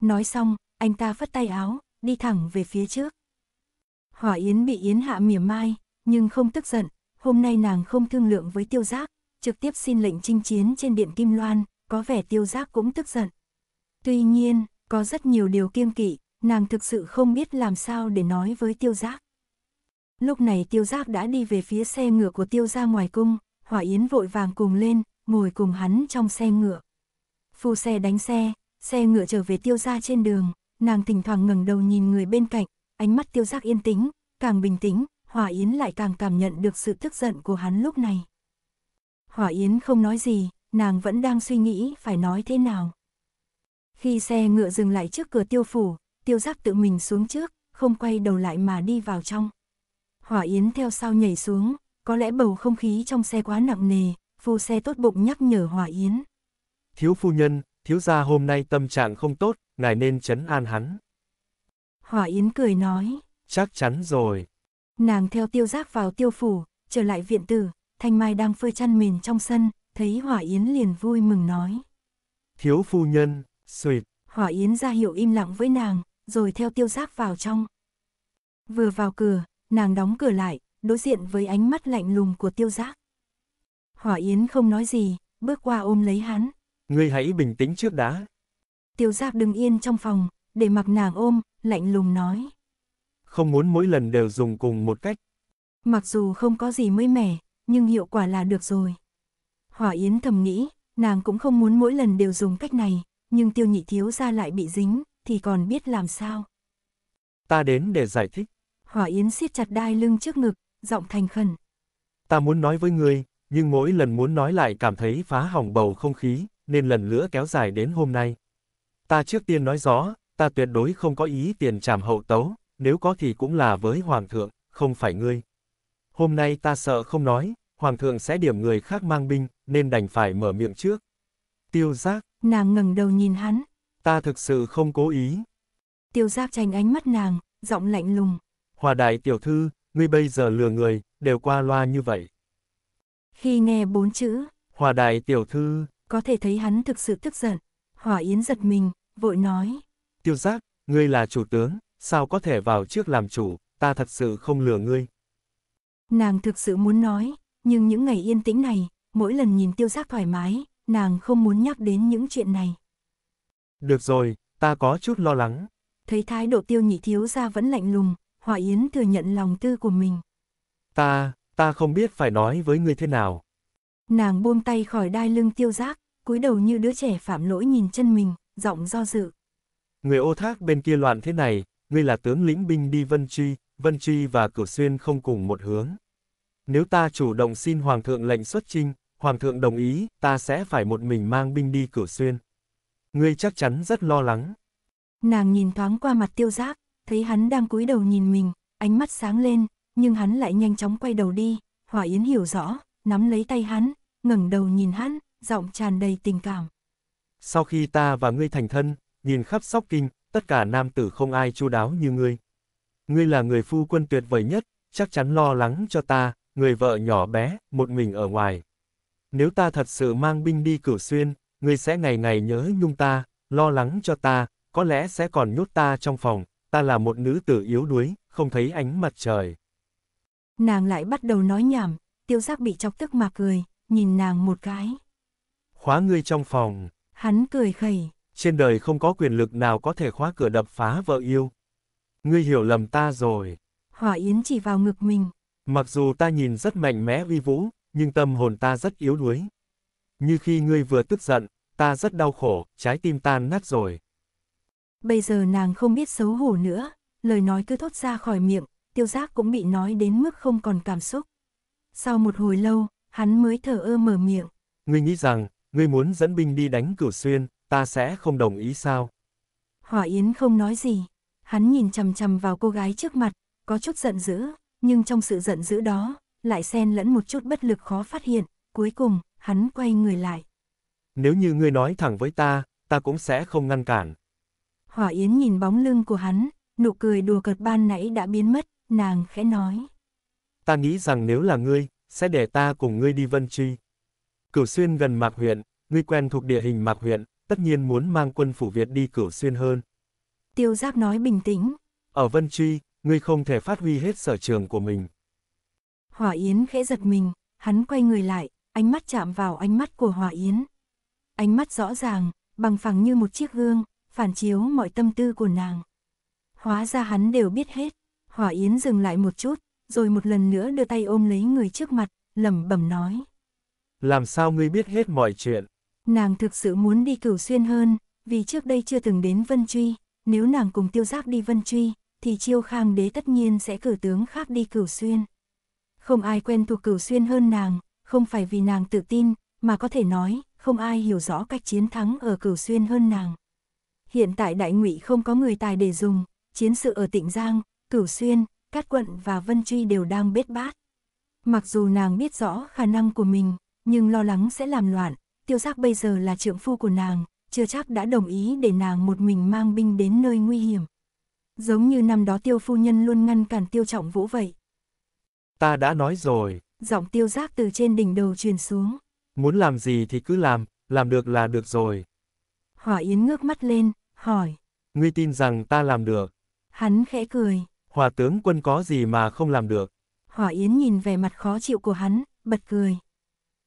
Nói xong, anh ta phất tay áo, đi thẳng về phía trước. hòa Yến bị Yến Hạ mỉa mai, nhưng không tức giận, hôm nay nàng không thương lượng với tiêu giác, trực tiếp xin lệnh chinh chiến trên điện Kim Loan, có vẻ tiêu giác cũng tức giận. Tuy nhiên, có rất nhiều điều kiêng kỵ, nàng thực sự không biết làm sao để nói với tiêu giác. Lúc này tiêu giác đã đi về phía xe ngựa của tiêu gia ngoài cung, hỏa yến vội vàng cùng lên, ngồi cùng hắn trong xe ngựa. Phu xe đánh xe, xe ngựa trở về tiêu gia trên đường, nàng thỉnh thoảng ngẩng đầu nhìn người bên cạnh, ánh mắt tiêu giác yên tĩnh, càng bình tĩnh, hỏa yến lại càng cảm nhận được sự tức giận của hắn lúc này. Hỏa yến không nói gì, nàng vẫn đang suy nghĩ phải nói thế nào. Khi xe ngựa dừng lại trước cửa tiêu phủ, tiêu giác tự mình xuống trước, không quay đầu lại mà đi vào trong. Hỏa Yến theo sau nhảy xuống, có lẽ bầu không khí trong xe quá nặng nề, phu xe tốt bụng nhắc nhở Hỏa Yến. Thiếu phu nhân, thiếu gia hôm nay tâm trạng không tốt, ngài nên chấn an hắn. Hỏa Yến cười nói. Chắc chắn rồi. Nàng theo tiêu giác vào tiêu phủ, trở lại viện tử, Thanh Mai đang phơi chăn mền trong sân, thấy Hỏa Yến liền vui mừng nói. Thiếu phu nhân, suyệt. Hỏa Yến ra hiệu im lặng với nàng, rồi theo tiêu giác vào trong. Vừa vào cửa, nàng đóng cửa lại, đối diện với ánh mắt lạnh lùng của tiêu giác. Hỏa Yến không nói gì, bước qua ôm lấy hắn. Ngươi hãy bình tĩnh trước đã. Tiêu giác đứng yên trong phòng, để mặc nàng ôm, lạnh lùng nói. Không muốn mỗi lần đều dùng cùng một cách. Mặc dù không có gì mới mẻ, nhưng hiệu quả là được rồi. Hỏa Yến thầm nghĩ, nàng cũng không muốn mỗi lần đều dùng cách này, nhưng tiêu nhị thiếu ra lại bị dính, thì còn biết làm sao. Ta đến để giải thích. Hỏa Yến siết chặt đai lưng trước ngực, giọng thành khẩn. Ta muốn nói với ngươi, nhưng mỗi lần muốn nói lại cảm thấy phá hỏng bầu không khí, nên lần nữa kéo dài đến hôm nay. Ta trước tiên nói rõ, ta tuyệt đối không có ý tiền trảm hậu tấu, nếu có thì cũng là với Hoàng thượng, không phải ngươi. Hôm nay ta sợ không nói, Hoàng thượng sẽ điểm người khác mang binh, nên đành phải mở miệng trước. Tiêu giác. Nàng ngừng đầu nhìn hắn. Ta thực sự không cố ý. Tiêu giác tranh ánh mắt nàng, giọng lạnh lùng. Hòa đại tiểu thư, ngươi bây giờ lừa người, đều qua loa như vậy. Khi nghe bốn chữ, Hòa đại tiểu thư, có thể thấy hắn thực sự tức giận. Hòa Yến giật mình, vội nói. Tiêu giác, ngươi là chủ tướng, sao có thể vào trước làm chủ, ta thật sự không lừa ngươi. Nàng thực sự muốn nói, nhưng những ngày yên tĩnh này, mỗi lần nhìn tiêu giác thoải mái, nàng không muốn nhắc đến những chuyện này. Được rồi, ta có chút lo lắng. Thấy thái độ tiêu nhị thiếu ra vẫn lạnh lùng, Họa Yến thừa nhận lòng tư của mình. Ta, ta không biết phải nói với ngươi thế nào. Nàng buông tay khỏi đai lưng tiêu giác, cúi đầu như đứa trẻ phạm lỗi nhìn chân mình, giọng do dự. Người ô thác bên kia loạn thế này, ngươi là tướng lĩnh binh đi Vân Truy, Vân Truy và Cửu Xuyên không cùng một hướng. Nếu ta chủ động xin Hoàng thượng lệnh xuất chinh, Hoàng thượng đồng ý, ta sẽ phải một mình mang binh đi Cửu Xuyên. Ngươi chắc chắn rất lo lắng. Nàng nhìn thoáng qua mặt tiêu giác, thấy hắn đang cúi đầu nhìn mình, ánh mắt sáng lên, nhưng hắn lại nhanh chóng quay đầu đi, Hỏa Yến hiểu rõ, nắm lấy tay hắn, ngẩng đầu nhìn hắn, giọng tràn đầy tình cảm. Sau khi ta và ngươi thành thân, nhìn khắp sóc kinh, tất cả nam tử không ai chu đáo như ngươi. Ngươi là người phu quân tuyệt vời nhất, chắc chắn lo lắng cho ta, người vợ nhỏ bé, một mình ở ngoài. Nếu ta thật sự mang binh đi cửu xuyên, ngươi sẽ ngày ngày nhớ nhung ta, lo lắng cho ta, có lẽ sẽ còn nhốt ta trong phòng, ta là một nữ tử yếu đuối, không thấy ánh mặt trời. Nàng lại bắt đầu nói nhảm, tiêu giác bị chọc tức mà cười, nhìn nàng một cái. Khóa ngươi trong phòng. Hắn cười khẩy. Trên đời không có quyền lực nào có thể khóa cửa đập phá vợ yêu. Ngươi hiểu lầm ta rồi. Hỏa Yến chỉ vào ngực mình. Mặc dù ta nhìn rất mạnh mẽ uy vũ, nhưng tâm hồn ta rất yếu đuối. Như khi ngươi vừa tức giận, ta rất đau khổ, trái tim tan nát rồi, Bây giờ nàng không biết xấu hổ nữa, lời nói cứ thốt ra khỏi miệng, tiêu giác cũng bị nói đến mức không còn cảm xúc. Sau một hồi lâu, hắn mới thở ơ mở miệng. Ngươi nghĩ rằng, ngươi muốn dẫn binh đi đánh cửu xuyên, ta sẽ không đồng ý sao? Hỏa Yến không nói gì, hắn nhìn chằm chằm vào cô gái trước mặt, có chút giận dữ, nhưng trong sự giận dữ đó, lại xen lẫn một chút bất lực khó phát hiện, cuối cùng, hắn quay người lại. Nếu như ngươi nói thẳng với ta, ta cũng sẽ không ngăn cản, Hỏa Yến nhìn bóng lưng của hắn, nụ cười đùa cợt ban nãy đã biến mất, nàng khẽ nói. Ta nghĩ rằng nếu là ngươi, sẽ để ta cùng ngươi đi Vân Chi. Cửu Xuyên gần Mạc huyện, ngươi quen thuộc địa hình Mạc huyện, tất nhiên muốn mang quân phủ Việt đi Cửu Xuyên hơn. Tiêu Giác nói bình tĩnh. Ở Vân Chi, ngươi không thể phát huy hết sở trường của mình. Hỏa Yến khẽ giật mình, hắn quay người lại, ánh mắt chạm vào ánh mắt của Hỏa Yến. Ánh mắt rõ ràng, bằng phẳng như một chiếc gương, phản chiếu mọi tâm tư của nàng. Hóa ra hắn đều biết hết, Hỏa Yến dừng lại một chút, rồi một lần nữa đưa tay ôm lấy người trước mặt, lẩm bẩm nói. Làm sao ngươi biết hết mọi chuyện? Nàng thực sự muốn đi cửu xuyên hơn, vì trước đây chưa từng đến Vân Truy, nếu nàng cùng tiêu giác đi Vân Truy, thì chiêu khang đế tất nhiên sẽ cử tướng khác đi cửu xuyên. Không ai quen thuộc cửu xuyên hơn nàng, không phải vì nàng tự tin, mà có thể nói, không ai hiểu rõ cách chiến thắng ở cửu xuyên hơn nàng hiện tại đại ngụy không có người tài để dùng, chiến sự ở tỉnh Giang, Cửu Xuyên, Cát Quận và Vân Truy đều đang bết bát. Mặc dù nàng biết rõ khả năng của mình, nhưng lo lắng sẽ làm loạn, tiêu giác bây giờ là trượng phu của nàng, chưa chắc đã đồng ý để nàng một mình mang binh đến nơi nguy hiểm. Giống như năm đó tiêu phu nhân luôn ngăn cản tiêu trọng vũ vậy. Ta đã nói rồi. Giọng tiêu giác từ trên đỉnh đầu truyền xuống. Muốn làm gì thì cứ làm, làm được là được rồi. Hỏa Yến ngước mắt lên, hỏi. Ngươi tin rằng ta làm được. Hắn khẽ cười. Hòa tướng quân có gì mà không làm được. Hỏa Yến nhìn vẻ mặt khó chịu của hắn, bật cười.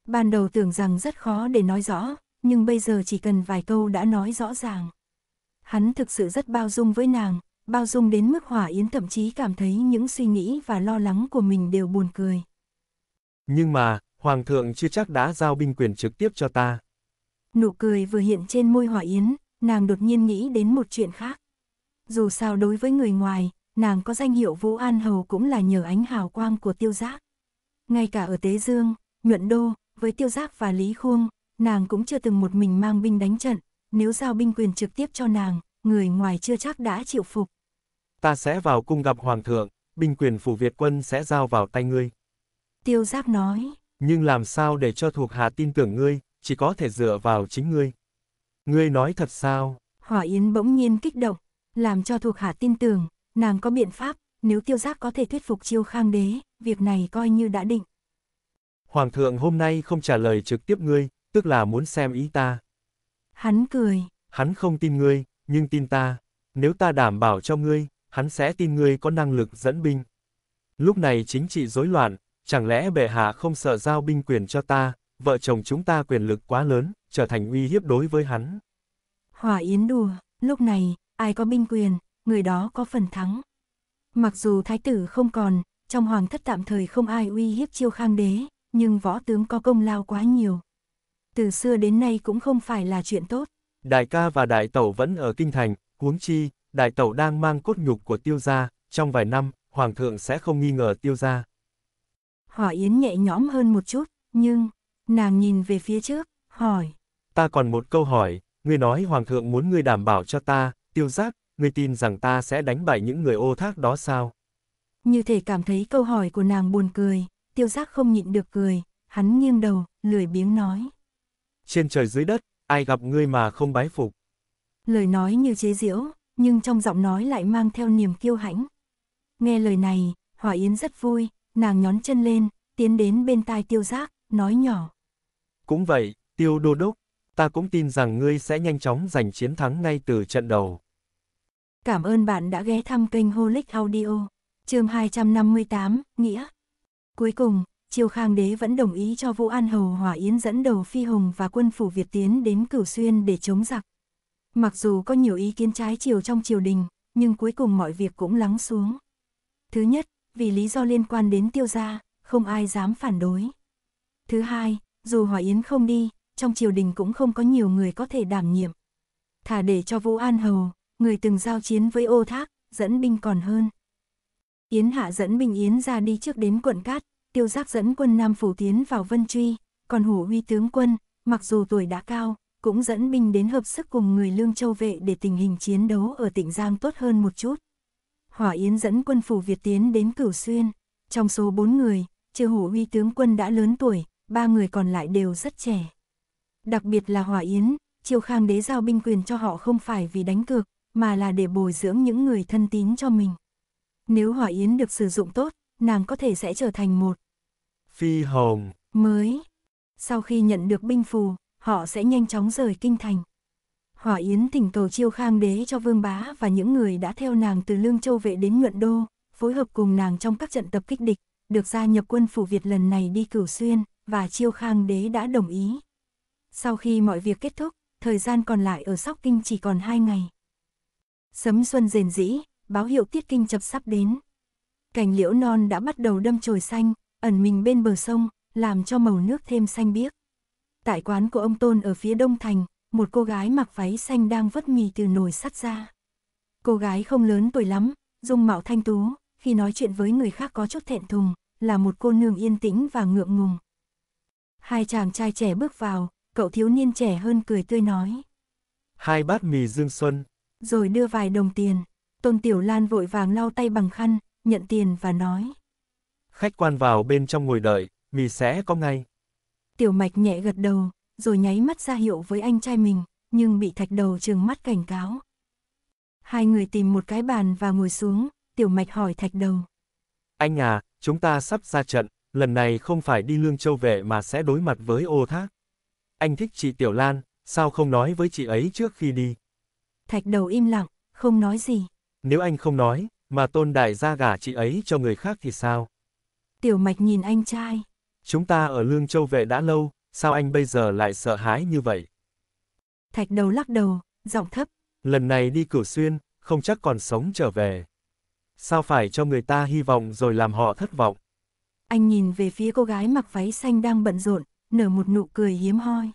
Ban đầu tưởng rằng rất khó để nói rõ, nhưng bây giờ chỉ cần vài câu đã nói rõ ràng. Hắn thực sự rất bao dung với nàng, bao dung đến mức Hỏa Yến thậm chí cảm thấy những suy nghĩ và lo lắng của mình đều buồn cười. Nhưng mà, Hoàng thượng chưa chắc đã giao binh quyền trực tiếp cho ta. Nụ cười vừa hiện trên môi Hỏa Yến, nàng đột nhiên nghĩ đến một chuyện khác. Dù sao đối với người ngoài, nàng có danh hiệu Vũ An Hầu cũng là nhờ ánh hào quang của tiêu giác. Ngay cả ở Tế Dương, Nhuận Đô, với tiêu giác và Lý Khuông, nàng cũng chưa từng một mình mang binh đánh trận, nếu giao binh quyền trực tiếp cho nàng, người ngoài chưa chắc đã chịu phục. Ta sẽ vào cung gặp Hoàng thượng, binh quyền phủ Việt quân sẽ giao vào tay ngươi. Tiêu giác nói. Nhưng làm sao để cho thuộc hạ tin tưởng ngươi, chỉ có thể dựa vào chính ngươi. Ngươi nói thật sao? Hỏa Yến bỗng nhiên kích động, làm cho thuộc hạ tin tưởng, nàng có biện pháp, nếu tiêu giác có thể thuyết phục chiêu khang đế, việc này coi như đã định. Hoàng thượng hôm nay không trả lời trực tiếp ngươi, tức là muốn xem ý ta. Hắn cười. Hắn không tin ngươi, nhưng tin ta. Nếu ta đảm bảo cho ngươi, hắn sẽ tin ngươi có năng lực dẫn binh. Lúc này chính trị rối loạn, chẳng lẽ bệ hạ không sợ giao binh quyền cho ta, vợ chồng chúng ta quyền lực quá lớn, trở thành uy hiếp đối với hắn. Hòa Yến đùa, lúc này, ai có binh quyền, người đó có phần thắng. Mặc dù thái tử không còn, trong hoàng thất tạm thời không ai uy hiếp chiêu khang đế, nhưng võ tướng có công lao quá nhiều. Từ xưa đến nay cũng không phải là chuyện tốt. Đại ca và đại tẩu vẫn ở kinh thành, huống chi, đại tẩu đang mang cốt nhục của tiêu gia, trong vài năm, hoàng thượng sẽ không nghi ngờ tiêu gia. Hỏa Yến nhẹ nhõm hơn một chút, nhưng... Nàng nhìn về phía trước, hỏi. Ta còn một câu hỏi, ngươi nói Hoàng thượng muốn ngươi đảm bảo cho ta, tiêu giác, ngươi tin rằng ta sẽ đánh bại những người ô thác đó sao? Như thể cảm thấy câu hỏi của nàng buồn cười, tiêu giác không nhịn được cười, hắn nghiêng đầu, lười biếng nói. Trên trời dưới đất, ai gặp ngươi mà không bái phục. Lời nói như chế giễu, nhưng trong giọng nói lại mang theo niềm kiêu hãnh. Nghe lời này, Hòa Yến rất vui, nàng nhón chân lên, tiến đến bên tai tiêu giác, nói nhỏ. Cũng vậy, tiêu đô đốc, ta cũng tin rằng ngươi sẽ nhanh chóng giành chiến thắng ngay từ trận đầu. Cảm ơn bạn đã ghé thăm kênh Holic Audio, chương 258, nghĩa. Cuối cùng, Triều Khang Đế vẫn đồng ý cho Vũ An Hầu hỏa Yến dẫn đầu Phi Hùng và quân phủ Việt tiến đến Cửu Xuyên để chống giặc. Mặc dù có nhiều ý kiến trái chiều trong triều đình, nhưng cuối cùng mọi việc cũng lắng xuống. Thứ nhất, vì lý do liên quan đến tiêu gia, không ai dám phản đối. Thứ hai, dù Hòa Yến không đi, trong triều đình cũng không có nhiều người có thể đảm nhiệm. Thả để cho Vũ An Hầu, người từng giao chiến với ô thác, dẫn binh còn hơn. Yến Hạ dẫn binh Yến ra đi trước đến quận Cát, tiêu giác dẫn quân Nam Phủ tiến vào Vân Truy, còn Hủ Huy tướng quân, mặc dù tuổi đã cao, cũng dẫn binh đến hợp sức cùng người Lương Châu Vệ để tình hình chiến đấu ở tỉnh Giang tốt hơn một chút. Hỏa Yến dẫn quân phủ Việt tiến đến Cửu Xuyên, trong số bốn người, chưa Hủ Huy tướng quân đã lớn tuổi, ba người còn lại đều rất trẻ. Đặc biệt là Hòa Yến, Triều Khang đế giao binh quyền cho họ không phải vì đánh cược, mà là để bồi dưỡng những người thân tín cho mình. Nếu Hòa Yến được sử dụng tốt, nàng có thể sẽ trở thành một phi hồng mới. Sau khi nhận được binh phù, họ sẽ nhanh chóng rời kinh thành. Hỏa Yến thỉnh cầu chiêu khang đế cho vương bá và những người đã theo nàng từ Lương Châu vệ đến Nhuận Đô, phối hợp cùng nàng trong các trận tập kích địch, được gia nhập quân phủ Việt lần này đi cửu xuyên, và Chiêu Khang Đế đã đồng ý. Sau khi mọi việc kết thúc, thời gian còn lại ở Sóc Kinh chỉ còn hai ngày. Sấm xuân rền rĩ, báo hiệu tiết kinh chập sắp đến. Cành liễu non đã bắt đầu đâm chồi xanh, ẩn mình bên bờ sông, làm cho màu nước thêm xanh biếc. Tại quán của ông Tôn ở phía đông thành, một cô gái mặc váy xanh đang vớt mì từ nồi sắt ra. Cô gái không lớn tuổi lắm, dung mạo thanh tú, khi nói chuyện với người khác có chút thẹn thùng, là một cô nương yên tĩnh và ngượng ngùng. Hai chàng trai trẻ bước vào, cậu thiếu niên trẻ hơn cười tươi nói. Hai bát mì dương xuân. Rồi đưa vài đồng tiền. Tôn Tiểu Lan vội vàng lau tay bằng khăn, nhận tiền và nói. Khách quan vào bên trong ngồi đợi, mì sẽ có ngay. Tiểu Mạch nhẹ gật đầu, rồi nháy mắt ra hiệu với anh trai mình, nhưng bị thạch đầu trừng mắt cảnh cáo. Hai người tìm một cái bàn và ngồi xuống, Tiểu Mạch hỏi thạch đầu. Anh à, chúng ta sắp ra trận, lần này không phải đi Lương Châu về mà sẽ đối mặt với ô thác. Anh thích chị Tiểu Lan, sao không nói với chị ấy trước khi đi? Thạch đầu im lặng, không nói gì. Nếu anh không nói, mà tôn đại gia gả chị ấy cho người khác thì sao? Tiểu mạch nhìn anh trai. Chúng ta ở Lương Châu về đã lâu, sao anh bây giờ lại sợ hãi như vậy? Thạch đầu lắc đầu, giọng thấp. Lần này đi cửu xuyên, không chắc còn sống trở về. Sao phải cho người ta hy vọng rồi làm họ thất vọng? Anh nhìn về phía cô gái mặc váy xanh đang bận rộn, nở một nụ cười hiếm hoi.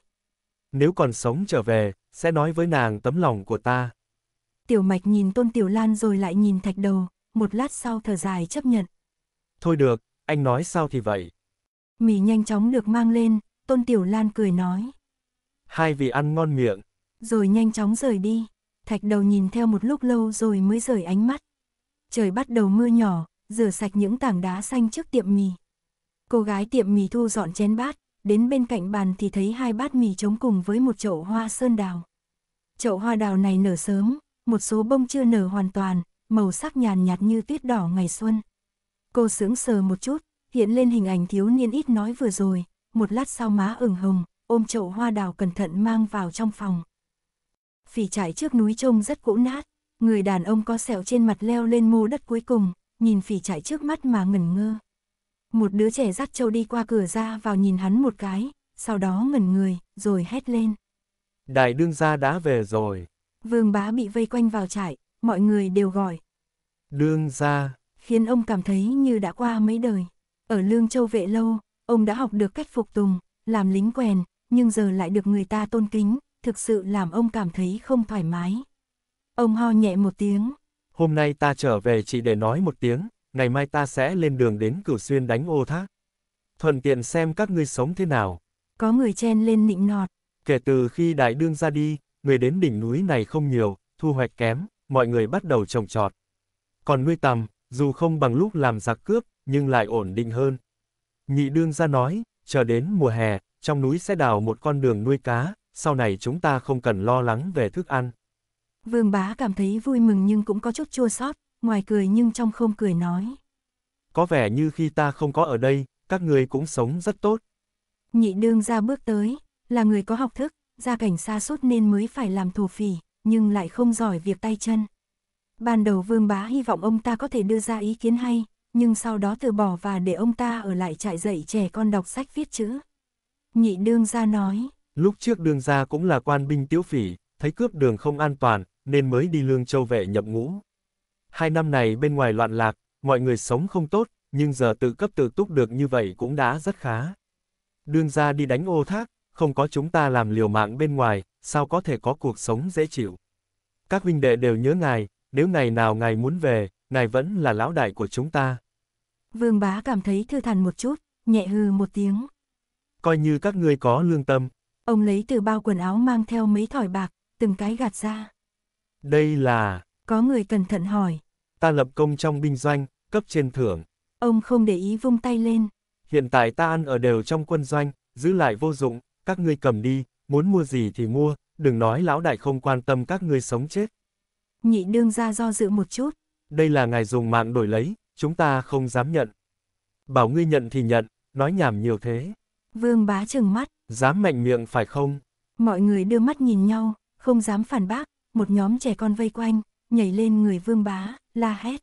Nếu còn sống trở về, sẽ nói với nàng tấm lòng của ta. Tiểu mạch nhìn tôn tiểu lan rồi lại nhìn thạch đầu, một lát sau thở dài chấp nhận. Thôi được, anh nói sao thì vậy. Mì nhanh chóng được mang lên, tôn tiểu lan cười nói. Hai vị ăn ngon miệng. Rồi nhanh chóng rời đi, thạch đầu nhìn theo một lúc lâu rồi mới rời ánh mắt. Trời bắt đầu mưa nhỏ, rửa sạch những tảng đá xanh trước tiệm mì. Cô gái tiệm mì thu dọn chén bát, đến bên cạnh bàn thì thấy hai bát mì trống cùng với một chậu hoa sơn đào. Chậu hoa đào này nở sớm, một số bông chưa nở hoàn toàn, màu sắc nhàn nhạt như tuyết đỏ ngày xuân. Cô sững sờ một chút, hiện lên hình ảnh thiếu niên ít nói vừa rồi, một lát sau má ửng hồng, ôm chậu hoa đào cẩn thận mang vào trong phòng. Phỉ trải trước núi trông rất cũ nát, người đàn ông có sẹo trên mặt leo lên mô đất cuối cùng, nhìn phỉ trải trước mắt mà ngẩn ngơ. Một đứa trẻ dắt châu đi qua cửa ra vào nhìn hắn một cái, sau đó ngẩn người, rồi hét lên. Đại đương gia đã về rồi. Vương bá bị vây quanh vào trại, mọi người đều gọi. Đương gia. Khiến ông cảm thấy như đã qua mấy đời. Ở lương châu vệ lâu, ông đã học được cách phục tùng, làm lính quèn, nhưng giờ lại được người ta tôn kính, thực sự làm ông cảm thấy không thoải mái. Ông ho nhẹ một tiếng. Hôm nay ta trở về chỉ để nói một tiếng, ngày mai ta sẽ lên đường đến cửu xuyên đánh ô thác. Thuận tiện xem các ngươi sống thế nào. Có người chen lên nịnh nọt. Kể từ khi đại đương ra đi, người đến đỉnh núi này không nhiều, thu hoạch kém, mọi người bắt đầu trồng trọt. Còn nuôi tầm, dù không bằng lúc làm giặc cướp, nhưng lại ổn định hơn. Nhị đương ra nói, chờ đến mùa hè, trong núi sẽ đào một con đường nuôi cá, sau này chúng ta không cần lo lắng về thức ăn. Vương bá cảm thấy vui mừng nhưng cũng có chút chua xót ngoài cười nhưng trong không cười nói. Có vẻ như khi ta không có ở đây, các người cũng sống rất tốt. Nhị đương ra bước tới, là người có học thức, gia cảnh xa suốt nên mới phải làm thổ phỉ, nhưng lại không giỏi việc tay chân. Ban đầu vương bá hy vọng ông ta có thể đưa ra ý kiến hay, nhưng sau đó từ bỏ và để ông ta ở lại trại dạy trẻ con đọc sách viết chữ. Nhị đương ra nói. Lúc trước đương ra cũng là quan binh tiếu phỉ, thấy cướp đường không an toàn, nên mới đi lương châu vệ nhập ngũ. Hai năm này bên ngoài loạn lạc, mọi người sống không tốt, nhưng giờ tự cấp tự túc được như vậy cũng đã rất khá. Đương ra đi đánh ô thác, không có chúng ta làm liều mạng bên ngoài, sao có thể có cuộc sống dễ chịu. Các huynh đệ đều nhớ ngài, nếu ngày nào ngài muốn về, ngài vẫn là lão đại của chúng ta. Vương bá cảm thấy thư thản một chút, nhẹ hư một tiếng. Coi như các ngươi có lương tâm. Ông lấy từ bao quần áo mang theo mấy thỏi bạc, từng cái gạt ra. Đây là... Có người cẩn thận hỏi ta lập công trong binh doanh, cấp trên thưởng. Ông không để ý vung tay lên. Hiện tại ta ăn ở đều trong quân doanh, giữ lại vô dụng, các ngươi cầm đi, muốn mua gì thì mua, đừng nói lão đại không quan tâm các ngươi sống chết. Nhị đương ra do dự một chút. Đây là ngài dùng mạng đổi lấy, chúng ta không dám nhận. Bảo ngươi nhận thì nhận, nói nhảm nhiều thế. Vương bá trừng mắt. Dám mạnh miệng phải không? Mọi người đưa mắt nhìn nhau, không dám phản bác, một nhóm trẻ con vây quanh, nhảy lên người vương bá, la hét.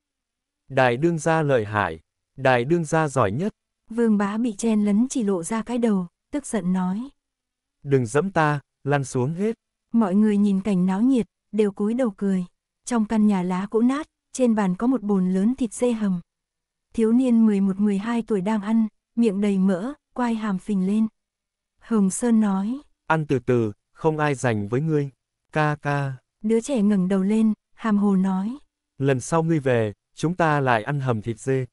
Đại đương gia lợi hại, đại đương gia giỏi nhất. Vương bá bị chen lấn chỉ lộ ra cái đầu, tức giận nói. Đừng dẫm ta, lăn xuống hết. Mọi người nhìn cảnh náo nhiệt, đều cúi đầu cười. Trong căn nhà lá cũ nát, trên bàn có một bồn lớn thịt dê hầm. Thiếu niên 11-12 tuổi đang ăn, miệng đầy mỡ, quai hàm phình lên. Hồng Sơn nói. Ăn từ từ, không ai dành với ngươi. Ca ca. Đứa trẻ ngẩng đầu lên, Hàm hồ nói. Lần sau ngươi về, chúng ta lại ăn hầm thịt dê.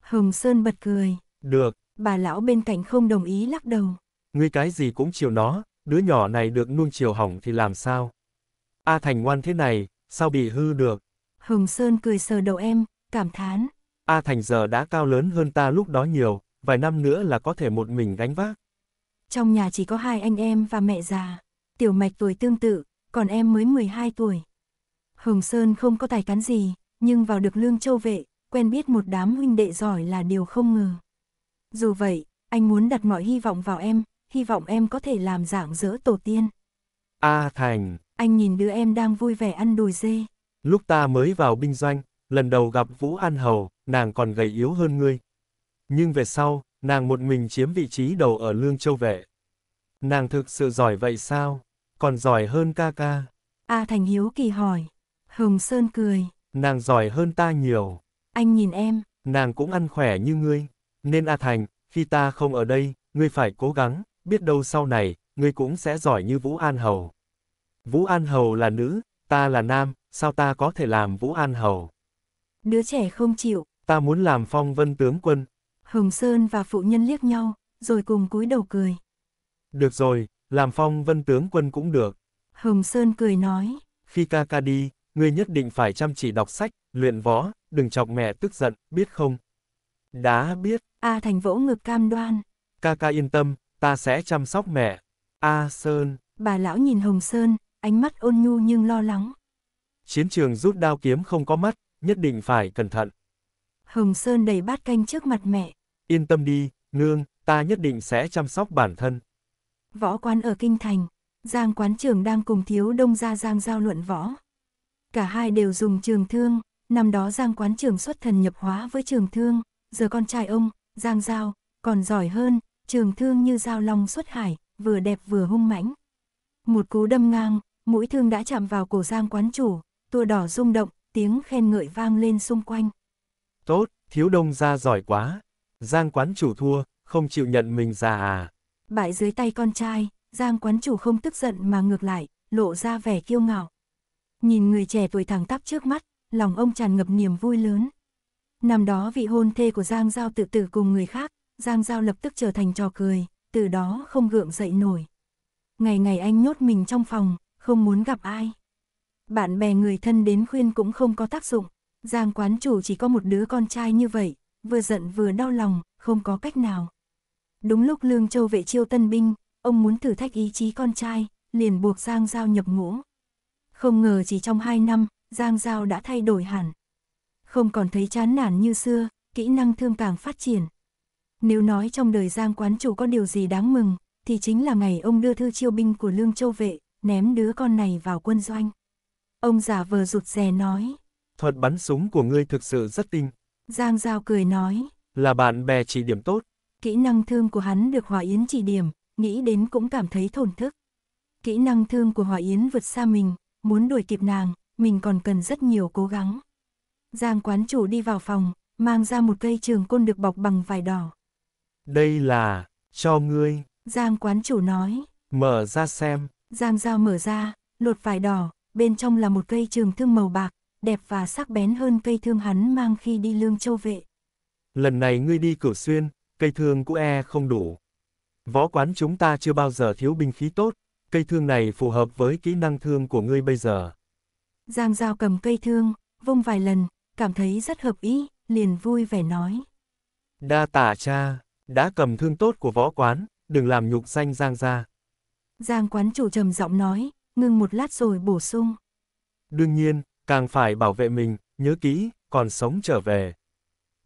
Hồng Sơn bật cười. Được. Bà lão bên cạnh không đồng ý lắc đầu. Ngươi cái gì cũng chiều nó, đứa nhỏ này được nuông chiều hỏng thì làm sao? A Thành ngoan thế này, sao bị hư được? Hồng Sơn cười sờ đầu em, cảm thán. A Thành giờ đã cao lớn hơn ta lúc đó nhiều, vài năm nữa là có thể một mình gánh vác. Trong nhà chỉ có hai anh em và mẹ già. Tiểu Mạch tuổi tương tự, còn em mới 12 tuổi. Hồng Sơn không có tài cán gì, nhưng vào được lương châu vệ, quen biết một đám huynh đệ giỏi là điều không ngờ. Dù vậy, anh muốn đặt mọi hy vọng vào em, hy vọng em có thể làm giảng dỡ tổ tiên. A à, Thành. Anh nhìn đứa em đang vui vẻ ăn đùi dê. Lúc ta mới vào binh doanh, lần đầu gặp Vũ An Hầu, nàng còn gầy yếu hơn ngươi. Nhưng về sau, nàng một mình chiếm vị trí đầu ở Lương Châu Vệ. Nàng thực sự giỏi vậy sao? Còn giỏi hơn ca ca. A à, Thành hiếu kỳ hỏi. Hồng Sơn cười. Nàng giỏi hơn ta nhiều. Anh nhìn em. Nàng cũng ăn khỏe như ngươi. Nên A Thành, khi ta không ở đây, ngươi phải cố gắng, biết đâu sau này, ngươi cũng sẽ giỏi như Vũ An Hầu. Vũ An Hầu là nữ, ta là nam, sao ta có thể làm Vũ An Hầu? Đứa trẻ không chịu. Ta muốn làm phong vân tướng quân. Hồng Sơn và phụ nhân liếc nhau, rồi cùng cúi đầu cười. Được rồi, làm phong vân tướng quân cũng được. Hồng Sơn cười nói. Khi ca ca đi, ngươi nhất định phải chăm chỉ đọc sách, luyện võ, đừng chọc mẹ tức giận, biết không? Đã biết. A Thành vỗ ngực cam đoan. Ca ca yên tâm, ta sẽ chăm sóc mẹ. A Sơn. Bà lão nhìn Hồng Sơn, ánh mắt ôn nhu nhưng lo lắng. Chiến trường rút đao kiếm không có mắt, nhất định phải cẩn thận. Hồng Sơn đầy bát canh trước mặt mẹ. Yên tâm đi, nương, ta nhất định sẽ chăm sóc bản thân. Võ quan ở Kinh Thành, Giang quán trưởng đang cùng thiếu đông gia Giang giao luận võ cả hai đều dùng trường thương, năm đó Giang quán trường xuất thần nhập hóa với trường thương, giờ con trai ông, Giang Giao, còn giỏi hơn, trường thương như dao long xuất hải, vừa đẹp vừa hung mãnh. Một cú đâm ngang, mũi thương đã chạm vào cổ Giang quán chủ, tua đỏ rung động, tiếng khen ngợi vang lên xung quanh. Tốt, thiếu đông ra giỏi quá. Giang quán chủ thua, không chịu nhận mình già à. Bại dưới tay con trai, Giang quán chủ không tức giận mà ngược lại, lộ ra vẻ kiêu ngạo. Nhìn người trẻ tuổi thẳng tắp trước mắt, lòng ông tràn ngập niềm vui lớn. Năm đó vị hôn thê của Giang Giao tự tử cùng người khác, Giang Giao lập tức trở thành trò cười, từ đó không gượng dậy nổi. Ngày ngày anh nhốt mình trong phòng, không muốn gặp ai. Bạn bè người thân đến khuyên cũng không có tác dụng, Giang quán chủ chỉ có một đứa con trai như vậy, vừa giận vừa đau lòng, không có cách nào. Đúng lúc Lương Châu vệ chiêu tân binh, ông muốn thử thách ý chí con trai, liền buộc Giang Giao nhập ngũ. Không ngờ chỉ trong 2 năm, Giang Giao đã thay đổi hẳn. Không còn thấy chán nản như xưa, kỹ năng thương càng phát triển. Nếu nói trong đời Giang quán chủ có điều gì đáng mừng, thì chính là ngày ông đưa thư chiêu binh của Lương Châu Vệ, ném đứa con này vào quân doanh. Ông giả vờ rụt rè nói. Thuật bắn súng của ngươi thực sự rất tinh. Giang Giao cười nói. Là bạn bè chỉ điểm tốt. Kỹ năng thương của hắn được Hòa Yến chỉ điểm, nghĩ đến cũng cảm thấy thổn thức. Kỹ năng thương của Hòa Yến vượt xa mình, muốn đuổi kịp nàng, mình còn cần rất nhiều cố gắng. Giang quán chủ đi vào phòng, mang ra một cây trường côn được bọc bằng vải đỏ. Đây là, cho ngươi. Giang quán chủ nói. Mở ra xem. Giang dao mở ra, lột vải đỏ, bên trong là một cây trường thương màu bạc, đẹp và sắc bén hơn cây thương hắn mang khi đi lương châu vệ. Lần này ngươi đi cửu xuyên, cây thương của e không đủ. Võ quán chúng ta chưa bao giờ thiếu binh khí tốt, cây thương này phù hợp với kỹ năng thương của ngươi bây giờ. Giang Giao cầm cây thương, vung vài lần, cảm thấy rất hợp ý, liền vui vẻ nói. Đa tả cha, đã cầm thương tốt của võ quán, đừng làm nhục danh Giang gia Giang quán chủ trầm giọng nói, ngưng một lát rồi bổ sung. Đương nhiên, càng phải bảo vệ mình, nhớ kỹ, còn sống trở về.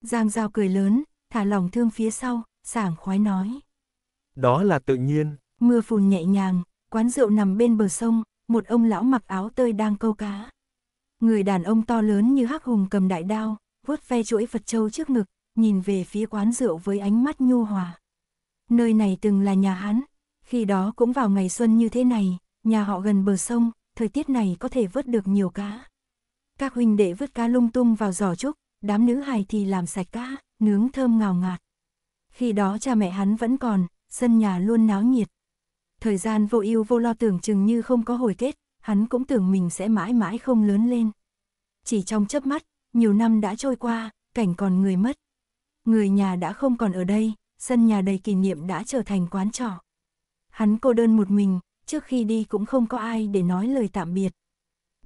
Giang Giao cười lớn, thả lòng thương phía sau, sảng khoái nói. Đó là tự nhiên. Mưa phùn nhẹ nhàng, Quán rượu nằm bên bờ sông, một ông lão mặc áo tơi đang câu cá. Người đàn ông to lớn như hắc hùng cầm đại đao, vuốt ve chuỗi Phật châu trước ngực, nhìn về phía quán rượu với ánh mắt nhu hòa. Nơi này từng là nhà hắn, khi đó cũng vào ngày xuân như thế này, nhà họ gần bờ sông, thời tiết này có thể vớt được nhiều cá. Các huynh đệ vớt cá lung tung vào giỏ trúc, đám nữ hài thì làm sạch cá, nướng thơm ngào ngạt. Khi đó cha mẹ hắn vẫn còn, sân nhà luôn náo nhiệt. Thời gian vô ưu vô lo tưởng chừng như không có hồi kết, hắn cũng tưởng mình sẽ mãi mãi không lớn lên. Chỉ trong chớp mắt, nhiều năm đã trôi qua, cảnh còn người mất. Người nhà đã không còn ở đây, sân nhà đầy kỷ niệm đã trở thành quán trọ. Hắn cô đơn một mình, trước khi đi cũng không có ai để nói lời tạm biệt.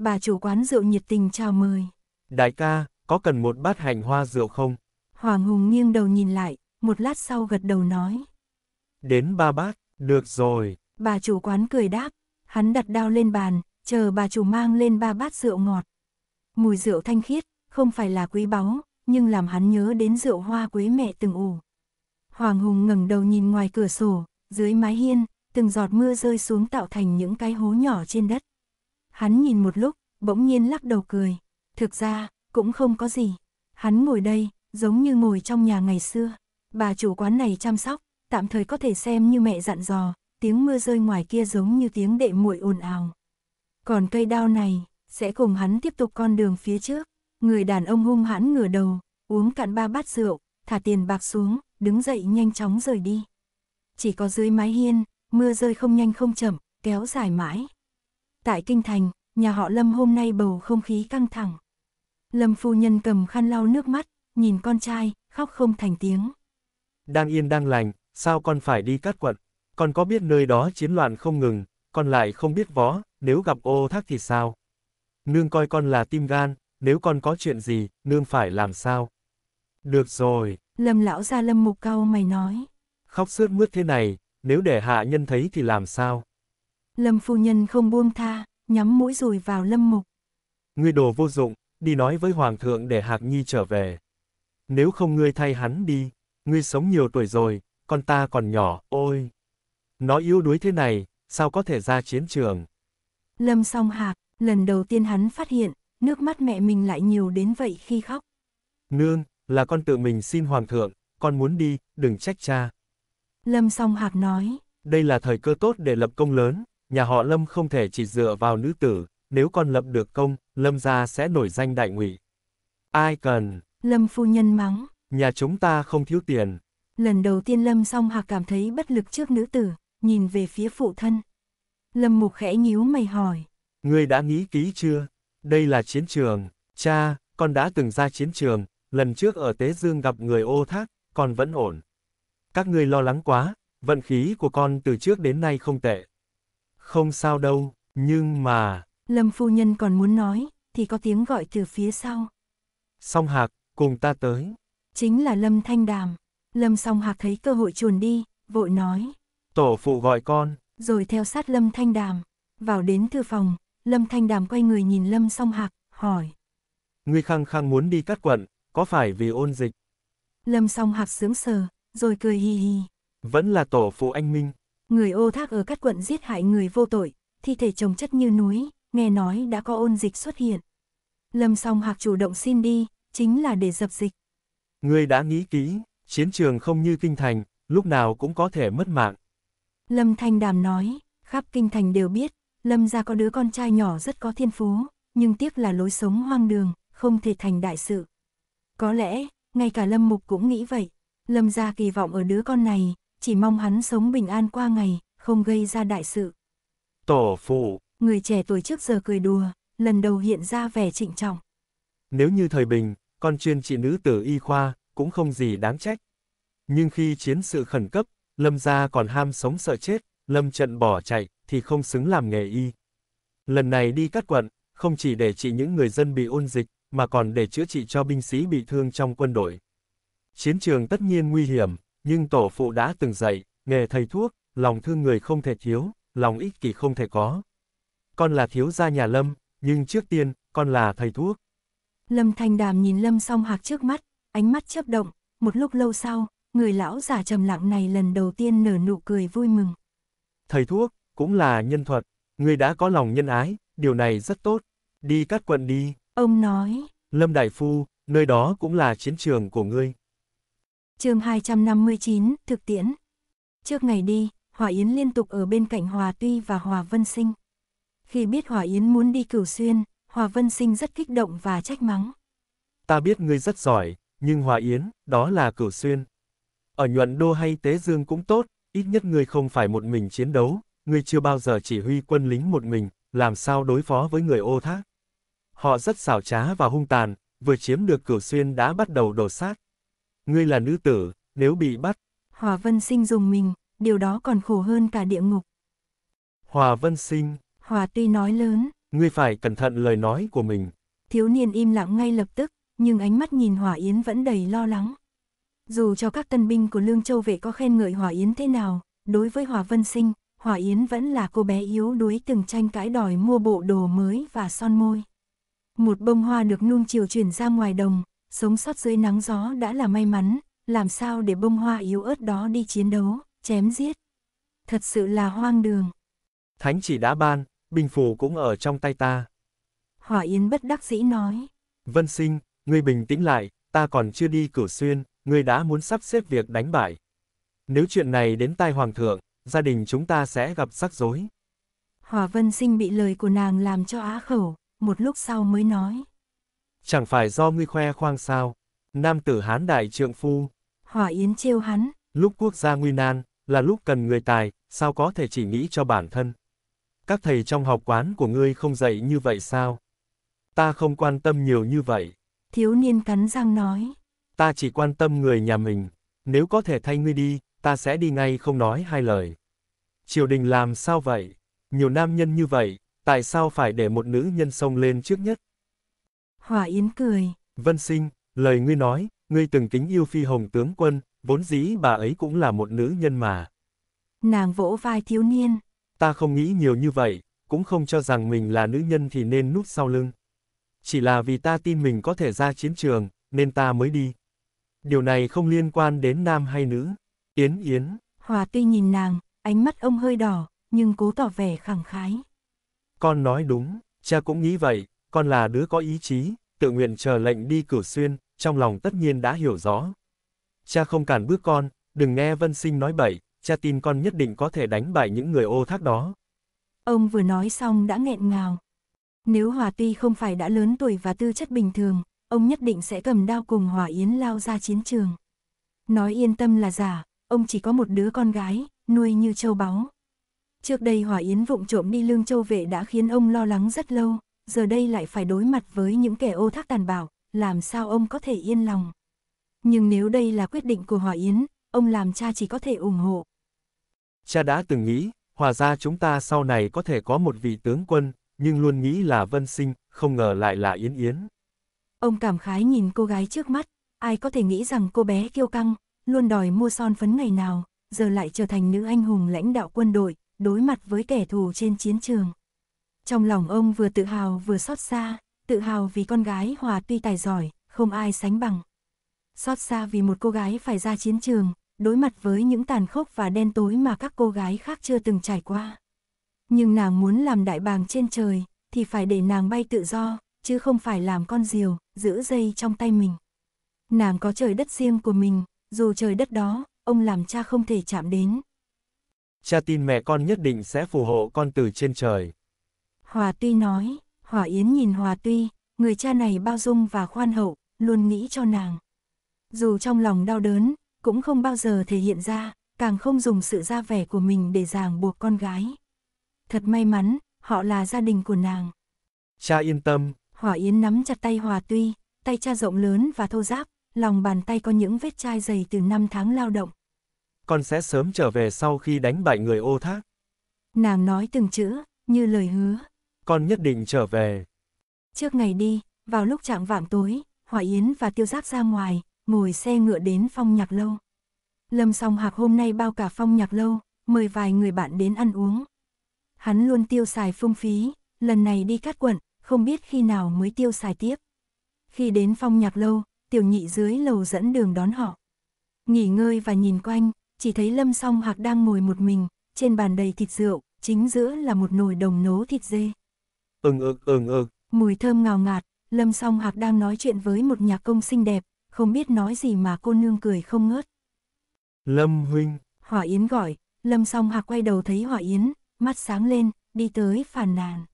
Bà chủ quán rượu nhiệt tình chào mời. Đại ca, có cần một bát hành hoa rượu không? Hoàng Hùng nghiêng đầu nhìn lại, một lát sau gật đầu nói. Đến ba bát, được rồi. Bà chủ quán cười đáp, hắn đặt đao lên bàn, chờ bà chủ mang lên ba bát rượu ngọt. Mùi rượu thanh khiết, không phải là quý báu, nhưng làm hắn nhớ đến rượu hoa quế mẹ từng ủ. Hoàng Hùng ngẩng đầu nhìn ngoài cửa sổ, dưới mái hiên, từng giọt mưa rơi xuống tạo thành những cái hố nhỏ trên đất. Hắn nhìn một lúc, bỗng nhiên lắc đầu cười. Thực ra, cũng không có gì. Hắn ngồi đây, giống như ngồi trong nhà ngày xưa. Bà chủ quán này chăm sóc, tạm thời có thể xem như mẹ dặn dò, tiếng mưa rơi ngoài kia giống như tiếng đệ muội ồn ào. Còn cây đao này, sẽ cùng hắn tiếp tục con đường phía trước. Người đàn ông hung hãn ngửa đầu, uống cạn ba bát rượu, thả tiền bạc xuống, đứng dậy nhanh chóng rời đi. Chỉ có dưới mái hiên, mưa rơi không nhanh không chậm, kéo dài mãi. Tại Kinh Thành, nhà họ Lâm hôm nay bầu không khí căng thẳng. Lâm phu nhân cầm khăn lau nước mắt, nhìn con trai, khóc không thành tiếng. Đang yên đang lành, sao con phải đi cắt quận? con có biết nơi đó chiến loạn không ngừng, con lại không biết võ. nếu gặp ô thác thì sao? Nương coi con là tim gan, nếu con có chuyện gì, nương phải làm sao? Được rồi. Lâm lão ra lâm mục cau mày nói. Khóc sướt mướt thế này, nếu để hạ nhân thấy thì làm sao? Lâm phu nhân không buông tha, nhắm mũi rùi vào lâm mục. Ngươi đồ vô dụng, đi nói với hoàng thượng để Hạc Nhi trở về. Nếu không ngươi thay hắn đi, ngươi sống nhiều tuổi rồi, con ta còn nhỏ, ôi. Nó yếu đuối thế này, sao có thể ra chiến trường? Lâm song hạc, lần đầu tiên hắn phát hiện, nước mắt mẹ mình lại nhiều đến vậy khi khóc. Nương, là con tự mình xin hoàng thượng, con muốn đi, đừng trách cha. Lâm song hạc nói. Đây là thời cơ tốt để lập công lớn, nhà họ Lâm không thể chỉ dựa vào nữ tử, nếu con lập được công, Lâm gia sẽ nổi danh đại ngụy. Ai cần? Lâm phu nhân mắng. Nhà chúng ta không thiếu tiền. Lần đầu tiên Lâm song hạc cảm thấy bất lực trước nữ tử nhìn về phía phụ thân. Lâm Mục khẽ nhíu mày hỏi. Ngươi đã nghĩ kỹ chưa? Đây là chiến trường, cha, con đã từng ra chiến trường, lần trước ở Tế Dương gặp người ô thác, con vẫn ổn. Các ngươi lo lắng quá, vận khí của con từ trước đến nay không tệ. Không sao đâu, nhưng mà... Lâm phu nhân còn muốn nói, thì có tiếng gọi từ phía sau. Song Hạc, cùng ta tới. Chính là Lâm Thanh Đàm. Lâm Song Hạc thấy cơ hội chuồn đi, vội nói. Tổ phụ gọi con. Rồi theo sát Lâm Thanh Đàm. Vào đến thư phòng, Lâm Thanh Đàm quay người nhìn Lâm song hạc, hỏi. Ngươi khăng khăng muốn đi cắt quận, có phải vì ôn dịch? Lâm song hạc sướng sờ, rồi cười hi hi. Vẫn là tổ phụ anh Minh. Người ô thác ở cắt quận giết hại người vô tội, thi thể trồng chất như núi, nghe nói đã có ôn dịch xuất hiện. Lâm song hạc chủ động xin đi, chính là để dập dịch. Ngươi đã nghĩ kỹ, chiến trường không như kinh thành, lúc nào cũng có thể mất mạng. Lâm Thanh Đàm nói, khắp kinh thành đều biết, Lâm gia có đứa con trai nhỏ rất có thiên phú, nhưng tiếc là lối sống hoang đường, không thể thành đại sự. Có lẽ, ngay cả Lâm Mục cũng nghĩ vậy. Lâm gia kỳ vọng ở đứa con này, chỉ mong hắn sống bình an qua ngày, không gây ra đại sự. Tổ phụ, người trẻ tuổi trước giờ cười đùa, lần đầu hiện ra vẻ trịnh trọng. Nếu như thời bình, con chuyên trị nữ tử y khoa, cũng không gì đáng trách. Nhưng khi chiến sự khẩn cấp, Lâm gia còn ham sống sợ chết, Lâm trận bỏ chạy, thì không xứng làm nghề y. Lần này đi cắt quận, không chỉ để trị những người dân bị ôn dịch, mà còn để chữa trị cho binh sĩ bị thương trong quân đội. Chiến trường tất nhiên nguy hiểm, nhưng tổ phụ đã từng dạy, nghề thầy thuốc, lòng thương người không thể thiếu, lòng ích kỷ không thể có. Con là thiếu gia nhà Lâm, nhưng trước tiên, con là thầy thuốc. Lâm Thanh Đàm nhìn Lâm song hạc trước mắt, ánh mắt chớp động, một lúc lâu sau, người lão già trầm lặng này lần đầu tiên nở nụ cười vui mừng. Thầy thuốc, cũng là nhân thuật, người đã có lòng nhân ái, điều này rất tốt, đi cắt quận đi. Ông nói, Lâm Đại Phu, nơi đó cũng là chiến trường của ngươi. chương 259, thực tiễn. Trước ngày đi, Hòa Yến liên tục ở bên cạnh Hòa Tuy và Hòa Vân Sinh. Khi biết Hòa Yến muốn đi cửu xuyên, Hòa Vân Sinh rất kích động và trách mắng. Ta biết ngươi rất giỏi, nhưng Hòa Yến, đó là cửu xuyên, ở nhuận đô hay tế dương cũng tốt, ít nhất ngươi không phải một mình chiến đấu, ngươi chưa bao giờ chỉ huy quân lính một mình, làm sao đối phó với người ô thác. Họ rất xảo trá và hung tàn, vừa chiếm được cửu xuyên đã bắt đầu đổ sát. Ngươi là nữ tử, nếu bị bắt. Hòa Vân Sinh dùng mình, điều đó còn khổ hơn cả địa ngục. Hòa Vân Sinh. Hòa tuy nói lớn. Ngươi phải cẩn thận lời nói của mình. Thiếu niên im lặng ngay lập tức, nhưng ánh mắt nhìn Hòa Yến vẫn đầy lo lắng. Dù cho các tân binh của Lương Châu Vệ có khen ngợi Hòa Yến thế nào, đối với Hòa Vân Sinh, Hòa Yến vẫn là cô bé yếu đuối từng tranh cãi đòi mua bộ đồ mới và son môi. Một bông hoa được nuông chiều chuyển ra ngoài đồng, sống sót dưới nắng gió đã là may mắn, làm sao để bông hoa yếu ớt đó đi chiến đấu, chém giết. Thật sự là hoang đường. Thánh chỉ đã ban, bình phù cũng ở trong tay ta. hòa Yến bất đắc dĩ nói. Vân sinh, ngươi bình tĩnh lại, ta còn chưa đi cửa xuyên, ngươi đã muốn sắp xếp việc đánh bại. Nếu chuyện này đến tai hoàng thượng, gia đình chúng ta sẽ gặp rắc rối. Hòa Vân Sinh bị lời của nàng làm cho á khẩu, một lúc sau mới nói. Chẳng phải do ngươi khoe khoang sao, nam tử hán đại trượng phu. Hòa Yến trêu hắn. Lúc quốc gia nguy nan, là lúc cần người tài, sao có thể chỉ nghĩ cho bản thân. Các thầy trong học quán của ngươi không dạy như vậy sao? Ta không quan tâm nhiều như vậy. Thiếu niên cắn răng nói ta chỉ quan tâm người nhà mình, nếu có thể thay ngươi đi, ta sẽ đi ngay không nói hai lời. Triều đình làm sao vậy? Nhiều nam nhân như vậy, tại sao phải để một nữ nhân sông lên trước nhất? Hòa Yến cười. Vân sinh, lời ngươi nói, ngươi từng kính yêu phi hồng tướng quân, vốn dĩ bà ấy cũng là một nữ nhân mà. Nàng vỗ vai thiếu niên. Ta không nghĩ nhiều như vậy, cũng không cho rằng mình là nữ nhân thì nên núp sau lưng. Chỉ là vì ta tin mình có thể ra chiến trường, nên ta mới đi điều này không liên quan đến nam hay nữ. Yến Yến. Hòa Ti nhìn nàng, ánh mắt ông hơi đỏ, nhưng cố tỏ vẻ khẳng khái. Con nói đúng, cha cũng nghĩ vậy, con là đứa có ý chí, tự nguyện chờ lệnh đi cửu xuyên, trong lòng tất nhiên đã hiểu rõ. Cha không cản bước con, đừng nghe Vân Sinh nói bậy, cha tin con nhất định có thể đánh bại những người ô thác đó. Ông vừa nói xong đã nghẹn ngào. Nếu Hòa Ti không phải đã lớn tuổi và tư chất bình thường, ông nhất định sẽ cầm đao cùng hỏa yến lao ra chiến trường. Nói yên tâm là giả, ông chỉ có một đứa con gái, nuôi như châu báu. Trước đây hỏa yến vụng trộm đi lương châu vệ đã khiến ông lo lắng rất lâu, giờ đây lại phải đối mặt với những kẻ ô thác tàn bạo, làm sao ông có thể yên lòng. Nhưng nếu đây là quyết định của hỏa yến, ông làm cha chỉ có thể ủng hộ. Cha đã từng nghĩ, hòa ra chúng ta sau này có thể có một vị tướng quân, nhưng luôn nghĩ là Vân Sinh, không ngờ lại là Yến Yến. Ông cảm khái nhìn cô gái trước mắt, ai có thể nghĩ rằng cô bé kiêu căng, luôn đòi mua son phấn ngày nào, giờ lại trở thành nữ anh hùng lãnh đạo quân đội, đối mặt với kẻ thù trên chiến trường. Trong lòng ông vừa tự hào vừa xót xa, tự hào vì con gái Hòa tuy tài giỏi, không ai sánh bằng. Xót xa vì một cô gái phải ra chiến trường, đối mặt với những tàn khốc và đen tối mà các cô gái khác chưa từng trải qua. Nhưng nàng muốn làm đại bàng trên trời, thì phải để nàng bay tự do, chứ không phải làm con diều, giữ dây trong tay mình. Nàng có trời đất riêng của mình, dù trời đất đó, ông làm cha không thể chạm đến. Cha tin mẹ con nhất định sẽ phù hộ con từ trên trời. Hòa Tuy nói, Hòa Yến nhìn Hòa Tuy, người cha này bao dung và khoan hậu, luôn nghĩ cho nàng. Dù trong lòng đau đớn, cũng không bao giờ thể hiện ra, càng không dùng sự ra vẻ của mình để ràng buộc con gái. Thật may mắn, họ là gia đình của nàng. Cha yên tâm, Hỏa Yến nắm chặt tay Hòa Tuy, tay cha rộng lớn và thô ráp, lòng bàn tay có những vết chai dày từ năm tháng lao động. Con sẽ sớm trở về sau khi đánh bại người ô thác. Nàng nói từng chữ, như lời hứa. Con nhất định trở về. Trước ngày đi, vào lúc trạng vạng tối, Hỏa Yến và Tiêu Giáp ra ngoài, ngồi xe ngựa đến phong nhạc lâu. Lâm song hạc hôm nay bao cả phong nhạc lâu, mời vài người bạn đến ăn uống. Hắn luôn tiêu xài phung phí, lần này đi cát quận, không biết khi nào mới tiêu xài tiếp. Khi đến phong nhạc lâu, tiểu nhị dưới lầu dẫn đường đón họ. Nghỉ ngơi và nhìn quanh, chỉ thấy lâm song hạc đang ngồi một mình, trên bàn đầy thịt rượu, chính giữa là một nồi đồng nấu thịt dê. Ừng ực ừng ực. Mùi thơm ngào ngạt, lâm song hạc đang nói chuyện với một nhà công xinh đẹp, không biết nói gì mà cô nương cười không ngớt. Lâm huynh. Hỏa Yến gọi, lâm song hạc quay đầu thấy Hỏa Yến, mắt sáng lên, đi tới phàn nàn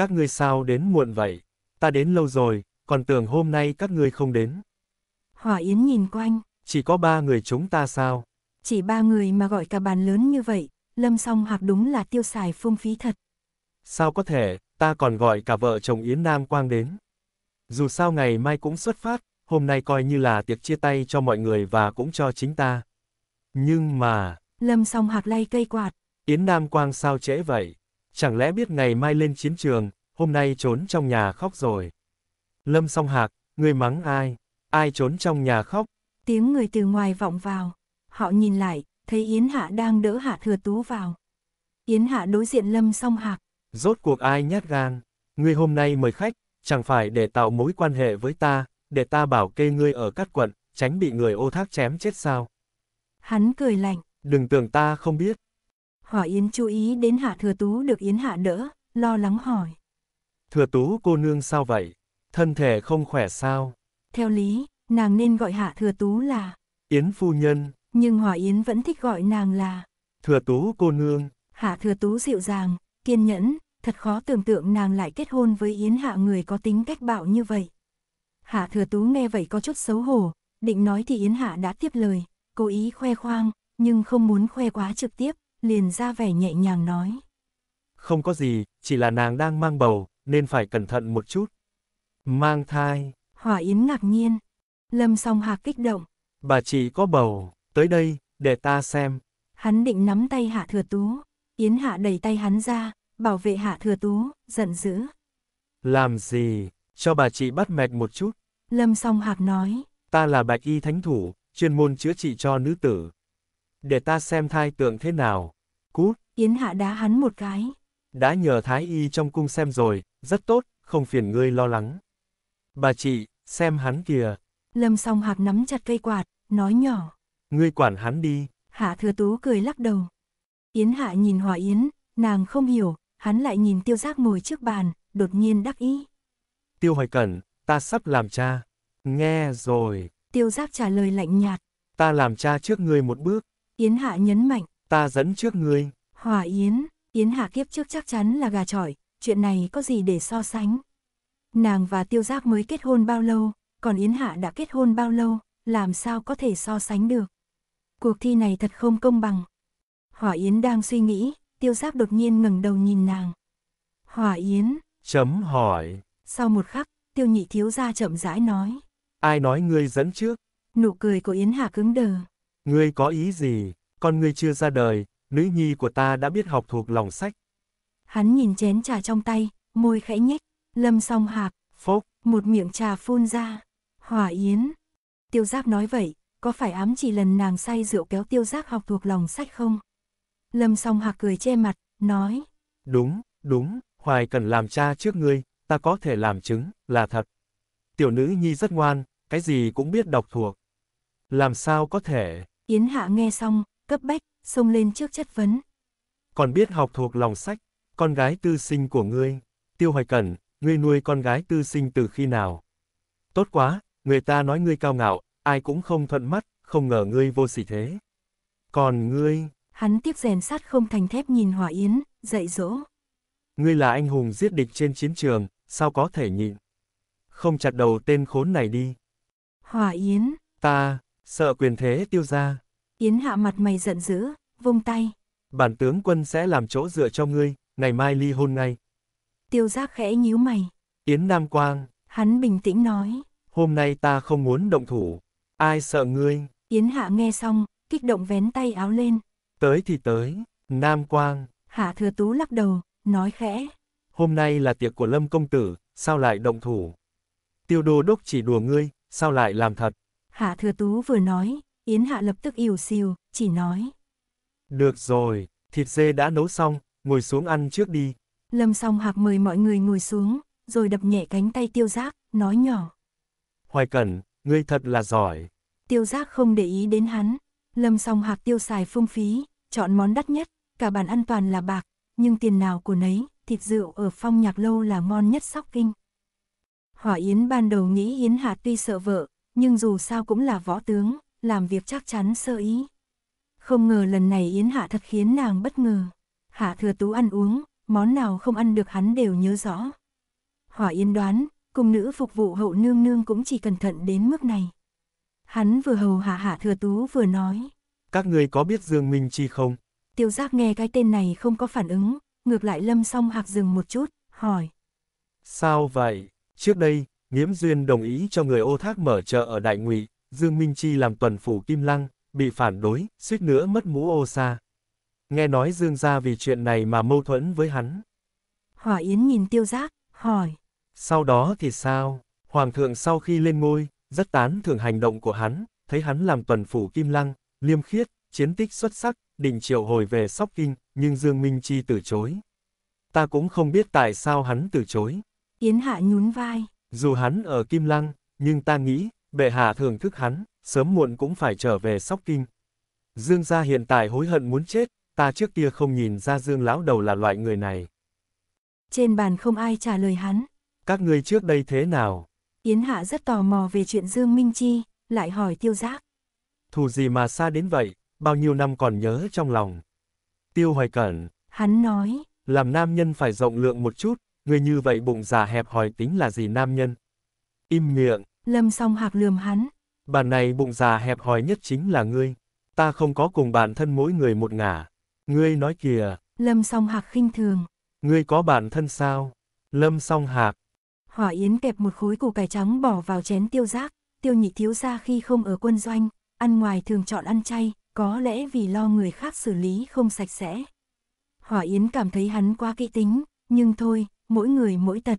các ngươi sao đến muộn vậy? Ta đến lâu rồi, còn tưởng hôm nay các ngươi không đến. Hỏa Yến nhìn quanh. Chỉ có ba người chúng ta sao? Chỉ ba người mà gọi cả bàn lớn như vậy, Lâm Song Hạc đúng là tiêu xài phung phí thật. Sao có thể, ta còn gọi cả vợ chồng Yến Nam Quang đến. Dù sao ngày mai cũng xuất phát, hôm nay coi như là tiệc chia tay cho mọi người và cũng cho chính ta. Nhưng mà... Lâm Song Hạc lay cây quạt. Yến Nam Quang sao trễ vậy? Chẳng lẽ biết ngày mai lên chiến trường, hôm nay trốn trong nhà khóc rồi. Lâm song hạc, người mắng ai? Ai trốn trong nhà khóc? Tiếng người từ ngoài vọng vào. Họ nhìn lại, thấy Yến Hạ đang đỡ Hạ Thừa Tú vào. Yến Hạ đối diện Lâm song hạc. Rốt cuộc ai nhát gan? Ngươi hôm nay mời khách, chẳng phải để tạo mối quan hệ với ta, để ta bảo kê ngươi ở các quận, tránh bị người ô thác chém chết sao? Hắn cười lạnh. Đừng tưởng ta không biết, Hỏa Yến chú ý đến Hạ Thừa Tú được Yến Hạ đỡ, lo lắng hỏi. Thừa Tú cô nương sao vậy? Thân thể không khỏe sao? Theo lý, nàng nên gọi Hạ Thừa Tú là Yến Phu Nhân. Nhưng Hỏa Yến vẫn thích gọi nàng là Thừa Tú cô nương. Hạ Thừa Tú dịu dàng, kiên nhẫn, thật khó tưởng tượng nàng lại kết hôn với Yến Hạ người có tính cách bạo như vậy. Hạ Thừa Tú nghe vậy có chút xấu hổ, định nói thì Yến Hạ đã tiếp lời, cố ý khoe khoang, nhưng không muốn khoe quá trực tiếp, liền ra vẻ nhẹ nhàng nói. Không có gì, chỉ là nàng đang mang bầu, nên phải cẩn thận một chút. Mang thai. Hỏa Yến ngạc nhiên. Lâm song hạc kích động. Bà chị có bầu, tới đây, để ta xem. Hắn định nắm tay hạ thừa tú. Yến hạ đẩy tay hắn ra, bảo vệ hạ thừa tú, giận dữ. Làm gì, cho bà chị bắt mạch một chút. Lâm song hạc nói. Ta là bạch y thánh thủ, chuyên môn chữa trị cho nữ tử. Để ta xem thai tượng thế nào. Cút. Yến hạ đá hắn một cái. Đã nhờ thái y trong cung xem rồi, rất tốt, không phiền ngươi lo lắng. Bà chị, xem hắn kìa. Lâm song hạc nắm chặt cây quạt, nói nhỏ. Ngươi quản hắn đi. Hạ thừa tú cười lắc đầu. Yến hạ nhìn hòa yến, nàng không hiểu, hắn lại nhìn tiêu giác ngồi trước bàn, đột nhiên đắc ý. Tiêu hoài cẩn, ta sắp làm cha. Nghe rồi. Tiêu giác trả lời lạnh nhạt. Ta làm cha trước ngươi một bước. Yến Hạ nhấn mạnh. Ta dẫn trước người. Hòa Yến, Yến Hạ kiếp trước chắc chắn là gà trọi, chuyện này có gì để so sánh. Nàng và Tiêu Giác mới kết hôn bao lâu, còn Yến Hạ đã kết hôn bao lâu, làm sao có thể so sánh được. Cuộc thi này thật không công bằng. Hỏa Yến đang suy nghĩ, Tiêu Giác đột nhiên ngẩng đầu nhìn nàng. Hỏa Yến. Chấm hỏi. Sau một khắc, Tiêu Nhị Thiếu gia chậm rãi nói. Ai nói ngươi dẫn trước? Nụ cười của Yến Hạ cứng đờ. Ngươi có ý gì, con ngươi chưa ra đời, nữ nhi của ta đã biết học thuộc lòng sách. Hắn nhìn chén trà trong tay, môi khẽ nhếch, lâm song hạc, phốc, một miệng trà phun ra, hỏa yến. Tiêu giác nói vậy, có phải ám chỉ lần nàng say rượu kéo tiêu giác học thuộc lòng sách không? Lâm song hạc cười che mặt, nói. Đúng, đúng, hoài cần làm cha trước ngươi, ta có thể làm chứng, là thật. Tiểu nữ nhi rất ngoan, cái gì cũng biết đọc thuộc. Làm sao có thể? Yến Hạ nghe xong, cấp bách, xông lên trước chất vấn. Còn biết học thuộc lòng sách, con gái tư sinh của ngươi, Tiêu Hoài Cẩn, ngươi nuôi con gái tư sinh từ khi nào? Tốt quá, người ta nói ngươi cao ngạo, ai cũng không thuận mắt, không ngờ ngươi vô sỉ thế. Còn ngươi... Hắn tiếp rèn sắt không thành thép nhìn Hỏa Yến, dạy dỗ. Ngươi là anh hùng giết địch trên chiến trường, sao có thể nhịn? Không chặt đầu tên khốn này đi. Hỏa Yến. Ta, Sợ quyền thế tiêu ra. Yến hạ mặt mày giận dữ, vung tay. Bản tướng quân sẽ làm chỗ dựa cho ngươi, ngày mai ly hôn ngay. Tiêu giác khẽ nhíu mày. Yến Nam Quang. Hắn bình tĩnh nói. Hôm nay ta không muốn động thủ. Ai sợ ngươi? Yến Hạ nghe xong, kích động vén tay áo lên. Tới thì tới, Nam Quang. Hạ Thừa Tú lắc đầu, nói khẽ. Hôm nay là tiệc của Lâm Công Tử, sao lại động thủ? Tiêu đô đốc chỉ đùa ngươi, sao lại làm thật? Hạ thừa tú vừa nói, Yến Hạ lập tức ỉu xìu, chỉ nói. Được rồi, thịt dê đã nấu xong, ngồi xuống ăn trước đi. Lâm song hạc mời mọi người ngồi xuống, rồi đập nhẹ cánh tay tiêu giác, nói nhỏ. Hoài cẩn, ngươi thật là giỏi. Tiêu giác không để ý đến hắn. Lâm song hạc tiêu xài phung phí, chọn món đắt nhất, cả bàn ăn toàn là bạc, nhưng tiền nào của nấy, thịt rượu ở phong nhạc lâu là ngon nhất sóc kinh. Hỏa Yến ban đầu nghĩ Yến Hạ tuy sợ vợ, nhưng dù sao cũng là võ tướng, làm việc chắc chắn sơ ý. Không ngờ lần này Yến Hạ thật khiến nàng bất ngờ. Hạ thừa tú ăn uống, món nào không ăn được hắn đều nhớ rõ. Hỏa Yến đoán, cùng nữ phục vụ hậu nương nương cũng chỉ cẩn thận đến mức này. Hắn vừa hầu hạ hạ thừa tú vừa nói. Các người có biết Dương Minh Chi không? Tiêu giác nghe cái tên này không có phản ứng, ngược lại lâm song hạc dừng một chút, hỏi. Sao vậy? Trước đây, Nghiễm Duyên đồng ý cho người ô thác mở chợ ở Đại Ngụy, Dương Minh Chi làm tuần phủ Kim Lăng, bị phản đối, suýt nữa mất mũ ô xa. Nghe nói Dương gia vì chuyện này mà mâu thuẫn với hắn. Hỏa Yến nhìn tiêu giác, hỏi. Sau đó thì sao? Hoàng thượng sau khi lên ngôi, rất tán thưởng hành động của hắn, thấy hắn làm tuần phủ Kim Lăng, liêm khiết, chiến tích xuất sắc, định triệu hồi về Sóc Kinh, nhưng Dương Minh Chi từ chối. Ta cũng không biết tại sao hắn từ chối. Yến Hạ nhún vai. Dù hắn ở Kim Lăng, nhưng ta nghĩ, bệ hạ thưởng thức hắn, sớm muộn cũng phải trở về Sóc Kinh. Dương gia hiện tại hối hận muốn chết, ta trước kia không nhìn ra Dương lão đầu là loại người này. Trên bàn không ai trả lời hắn. Các ngươi trước đây thế nào? Yến Hạ rất tò mò về chuyện Dương Minh Chi, lại hỏi tiêu giác. Thù gì mà xa đến vậy, bao nhiêu năm còn nhớ trong lòng. Tiêu hoài cẩn. Hắn nói. Làm nam nhân phải rộng lượng một chút, người như vậy bụng già hẹp hòi tính là gì nam nhân? Im miệng. Lâm song hạc lườm hắn. Bà này bụng già hẹp hòi nhất chính là ngươi. Ta không có cùng bản thân mỗi người một ngả. Ngươi nói kìa. Lâm song hạc khinh thường. Ngươi có bản thân sao? Lâm song hạc. Hỏa Yến kẹp một khối củ cải trắng bỏ vào chén tiêu giác. Tiêu nhị thiếu ra khi không ở quân doanh, ăn ngoài thường chọn ăn chay, có lẽ vì lo người khác xử lý không sạch sẽ. Hỏa Yến cảm thấy hắn quá kỹ tính, nhưng thôi, mỗi người mỗi tật.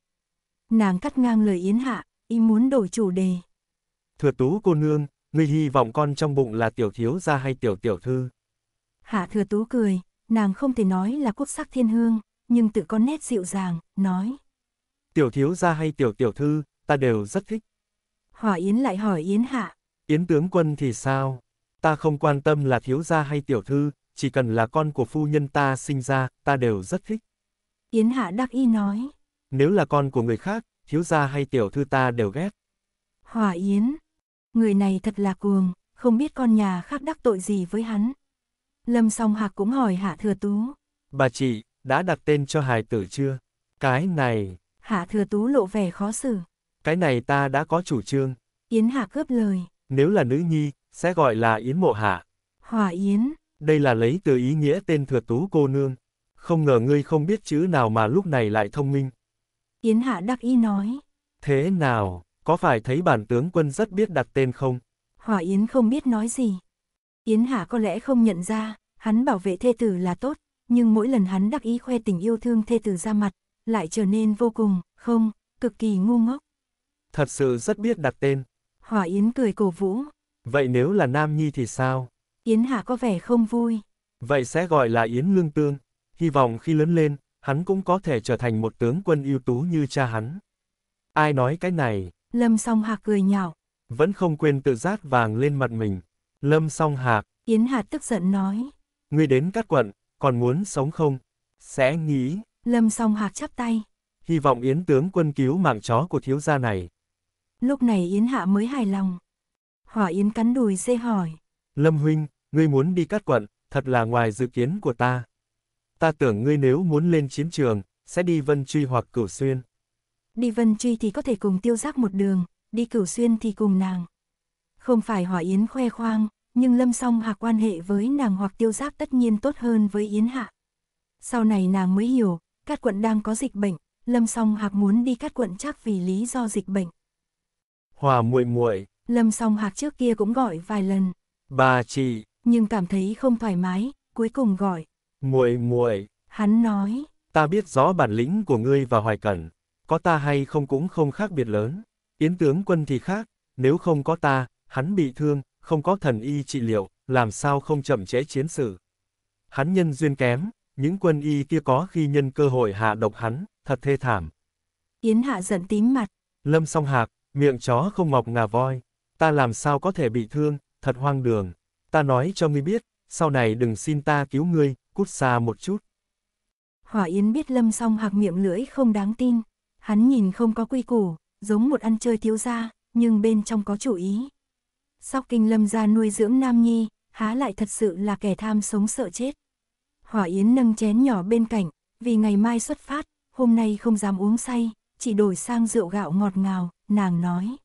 Nàng cắt ngang lời Yến Hạ, y muốn đổi chủ đề. Thừa tú cô nương, ngươi hy vọng con trong bụng là tiểu thiếu gia hay tiểu tiểu thư. Hạ thừa tú cười, nàng không thể nói là quốc sắc thiên hương, nhưng tự con nét dịu dàng, nói. Tiểu thiếu gia hay tiểu tiểu thư, ta đều rất thích. Hỏa Yến lại hỏi Yến Hạ. Yến tướng quân thì sao? Ta không quan tâm là thiếu gia hay tiểu thư, chỉ cần là con của phu nhân ta sinh ra, ta đều rất thích. Yến Hạ đắc y nói. Nếu là con của người khác, thiếu gia hay tiểu thư ta đều ghét. Hòa Yến, người này thật là cuồng, không biết con nhà khác đắc tội gì với hắn. Lâm song hạc cũng hỏi Hạ Thừa Tú. Bà chị, đã đặt tên cho hài tử chưa? Cái này... Hạ Thừa Tú lộ vẻ khó xử. Cái này ta đã có chủ trương. Yến Hạ cướp lời. Nếu là nữ nhi, sẽ gọi là Yến Mộ Hạ. Hòa Yến. Đây là lấy từ ý nghĩa tên Thừa Tú cô nương không ngờ ngươi không biết chữ nào mà lúc này lại thông minh. Yến Hạ đắc ý nói. Thế nào, có phải thấy bản tướng quân rất biết đặt tên không? Hỏa Yến không biết nói gì. Yến Hạ có lẽ không nhận ra, hắn bảo vệ thê tử là tốt, nhưng mỗi lần hắn đắc ý khoe tình yêu thương thê tử ra mặt, lại trở nên vô cùng, không, cực kỳ ngu ngốc. Thật sự rất biết đặt tên. Hỏa Yến cười cổ vũ. Vậy nếu là Nam Nhi thì sao? Yến Hạ có vẻ không vui. Vậy sẽ gọi là Yến Lương Tương hy vọng khi lớn lên, hắn cũng có thể trở thành một tướng quân ưu tú như cha hắn. Ai nói cái này? Lâm song hạc cười nhạo. Vẫn không quên tự rát vàng lên mặt mình. Lâm song hạc. Yến hạt tức giận nói. Ngươi đến cát quận, còn muốn sống không? Sẽ nghĩ. Lâm song hạc chắp tay. Hy vọng Yến tướng quân cứu mạng chó của thiếu gia này. Lúc này Yến hạ mới hài lòng. Hỏa Yến cắn đùi dê hỏi. Lâm huynh, ngươi muốn đi cát quận, thật là ngoài dự kiến của ta. Ta tưởng ngươi nếu muốn lên chiến trường, sẽ đi Vân Truy hoặc Cửu Xuyên. Đi Vân Truy thì có thể cùng tiêu giác một đường, đi Cửu Xuyên thì cùng nàng. Không phải Hỏa Yến khoe khoang, nhưng Lâm Song Hạc quan hệ với nàng hoặc tiêu giác tất nhiên tốt hơn với Yến Hạ. Sau này nàng mới hiểu, Cát Quận đang có dịch bệnh, Lâm Song Hạc muốn đi Cát Quận chắc vì lý do dịch bệnh. Hòa muội muội. Lâm Song Hạc trước kia cũng gọi vài lần. Bà chị. Nhưng cảm thấy không thoải mái, cuối cùng gọi. Muội muội, hắn nói, ta biết rõ bản lĩnh của ngươi và Hoài Cẩn, có ta hay không cũng không khác biệt lớn. Yến tướng quân thì khác, nếu không có ta, hắn bị thương, không có thần y trị liệu, làm sao không chậm trễ chiến sự. Hắn nhân duyên kém, những quân y kia có khi nhân cơ hội hạ độc hắn, thật thê thảm. Yến hạ giận tím mặt. Lâm song hạc, miệng chó không mọc ngà voi. Ta làm sao có thể bị thương, thật hoang đường. Ta nói cho ngươi biết, sau này đừng xin ta cứu ngươi, cút xa một chút. Hỏa Yến biết Lâm Song Hạc miệng lưỡi không đáng tin, hắn nhìn không có quy củ, giống một ăn chơi thiếu gia, nhưng bên trong có chủ ý. Sóc kinh Lâm gia nuôi dưỡng Nam Nhi, há lại thật sự là kẻ tham sống sợ chết. Hỏa Yến nâng chén nhỏ bên cạnh, vì ngày mai xuất phát, hôm nay không dám uống say, chỉ đổi sang rượu gạo ngọt ngào, nàng nói.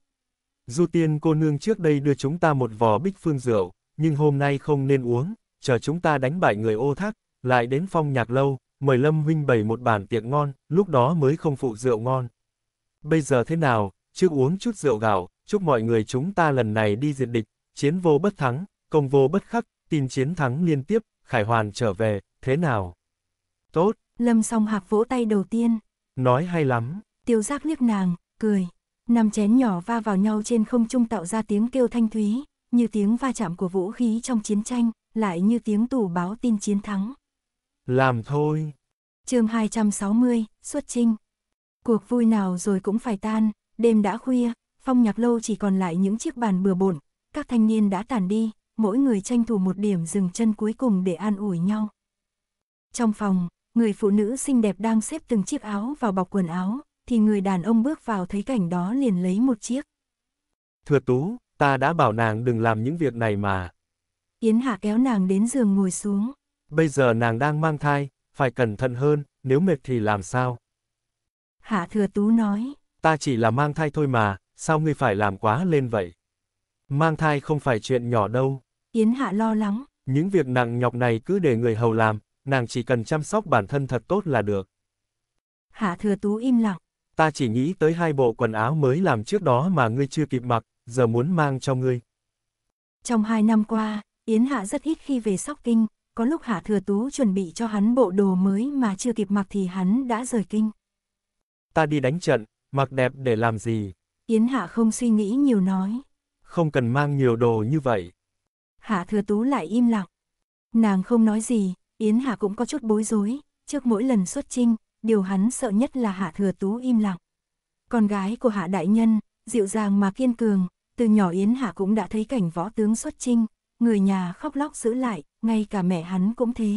Du tiên cô nương trước đây đưa chúng ta một vò bích phương rượu, nhưng hôm nay không nên uống, chờ chúng ta đánh bại người ô thác, lại đến phong nhạc lâu, mời Lâm Huynh bày một bản tiệc ngon, lúc đó mới không phụ rượu ngon. Bây giờ thế nào, chứ uống chút rượu gạo, chúc mọi người chúng ta lần này đi diệt địch, chiến vô bất thắng, công vô bất khắc, tin chiến thắng liên tiếp, khải hoàn trở về, thế nào? Tốt. Lâm song hạc vỗ tay đầu tiên. Nói hay lắm. Tiêu giác liếc nàng, cười. Năm chén nhỏ va vào nhau trên không trung tạo ra tiếng kêu thanh thúy, như tiếng va chạm của vũ khí trong chiến tranh, lại như tiếng tủ báo tin chiến thắng. Làm thôi. chương 260, xuất trinh. Cuộc vui nào rồi cũng phải tan, đêm đã khuya, phong nhạc lâu chỉ còn lại những chiếc bàn bừa bộn, các thanh niên đã tản đi, mỗi người tranh thủ một điểm dừng chân cuối cùng để an ủi nhau. Trong phòng, người phụ nữ xinh đẹp đang xếp từng chiếc áo vào bọc quần áo, thì người đàn ông bước vào thấy cảnh đó liền lấy một chiếc. Thưa Tú, ta đã bảo nàng đừng làm những việc này mà, Yến Hạ kéo nàng đến giường ngồi xuống. Bây giờ nàng đang mang thai, phải cẩn thận hơn, nếu mệt thì làm sao? Hạ thừa tú nói. Ta chỉ là mang thai thôi mà, sao ngươi phải làm quá lên vậy? Mang thai không phải chuyện nhỏ đâu. Yến Hạ lo lắng. Những việc nặng nhọc này cứ để người hầu làm, nàng chỉ cần chăm sóc bản thân thật tốt là được. Hạ thừa tú im lặng. Ta chỉ nghĩ tới hai bộ quần áo mới làm trước đó mà ngươi chưa kịp mặc, giờ muốn mang cho ngươi. Trong hai năm qua, Yến Hạ rất ít khi về sóc kinh, có lúc Hạ Thừa Tú chuẩn bị cho hắn bộ đồ mới mà chưa kịp mặc thì hắn đã rời kinh. Ta đi đánh trận, mặc đẹp để làm gì? Yến Hạ không suy nghĩ nhiều nói. Không cần mang nhiều đồ như vậy. Hạ Thừa Tú lại im lặng. Nàng không nói gì, Yến Hạ cũng có chút bối rối, trước mỗi lần xuất trinh, điều hắn sợ nhất là Hạ Thừa Tú im lặng. Con gái của Hạ Đại Nhân, dịu dàng mà kiên cường, từ nhỏ Yến Hạ cũng đã thấy cảnh võ tướng xuất trinh, người nhà khóc lóc giữ lại, ngay cả mẹ hắn cũng thế.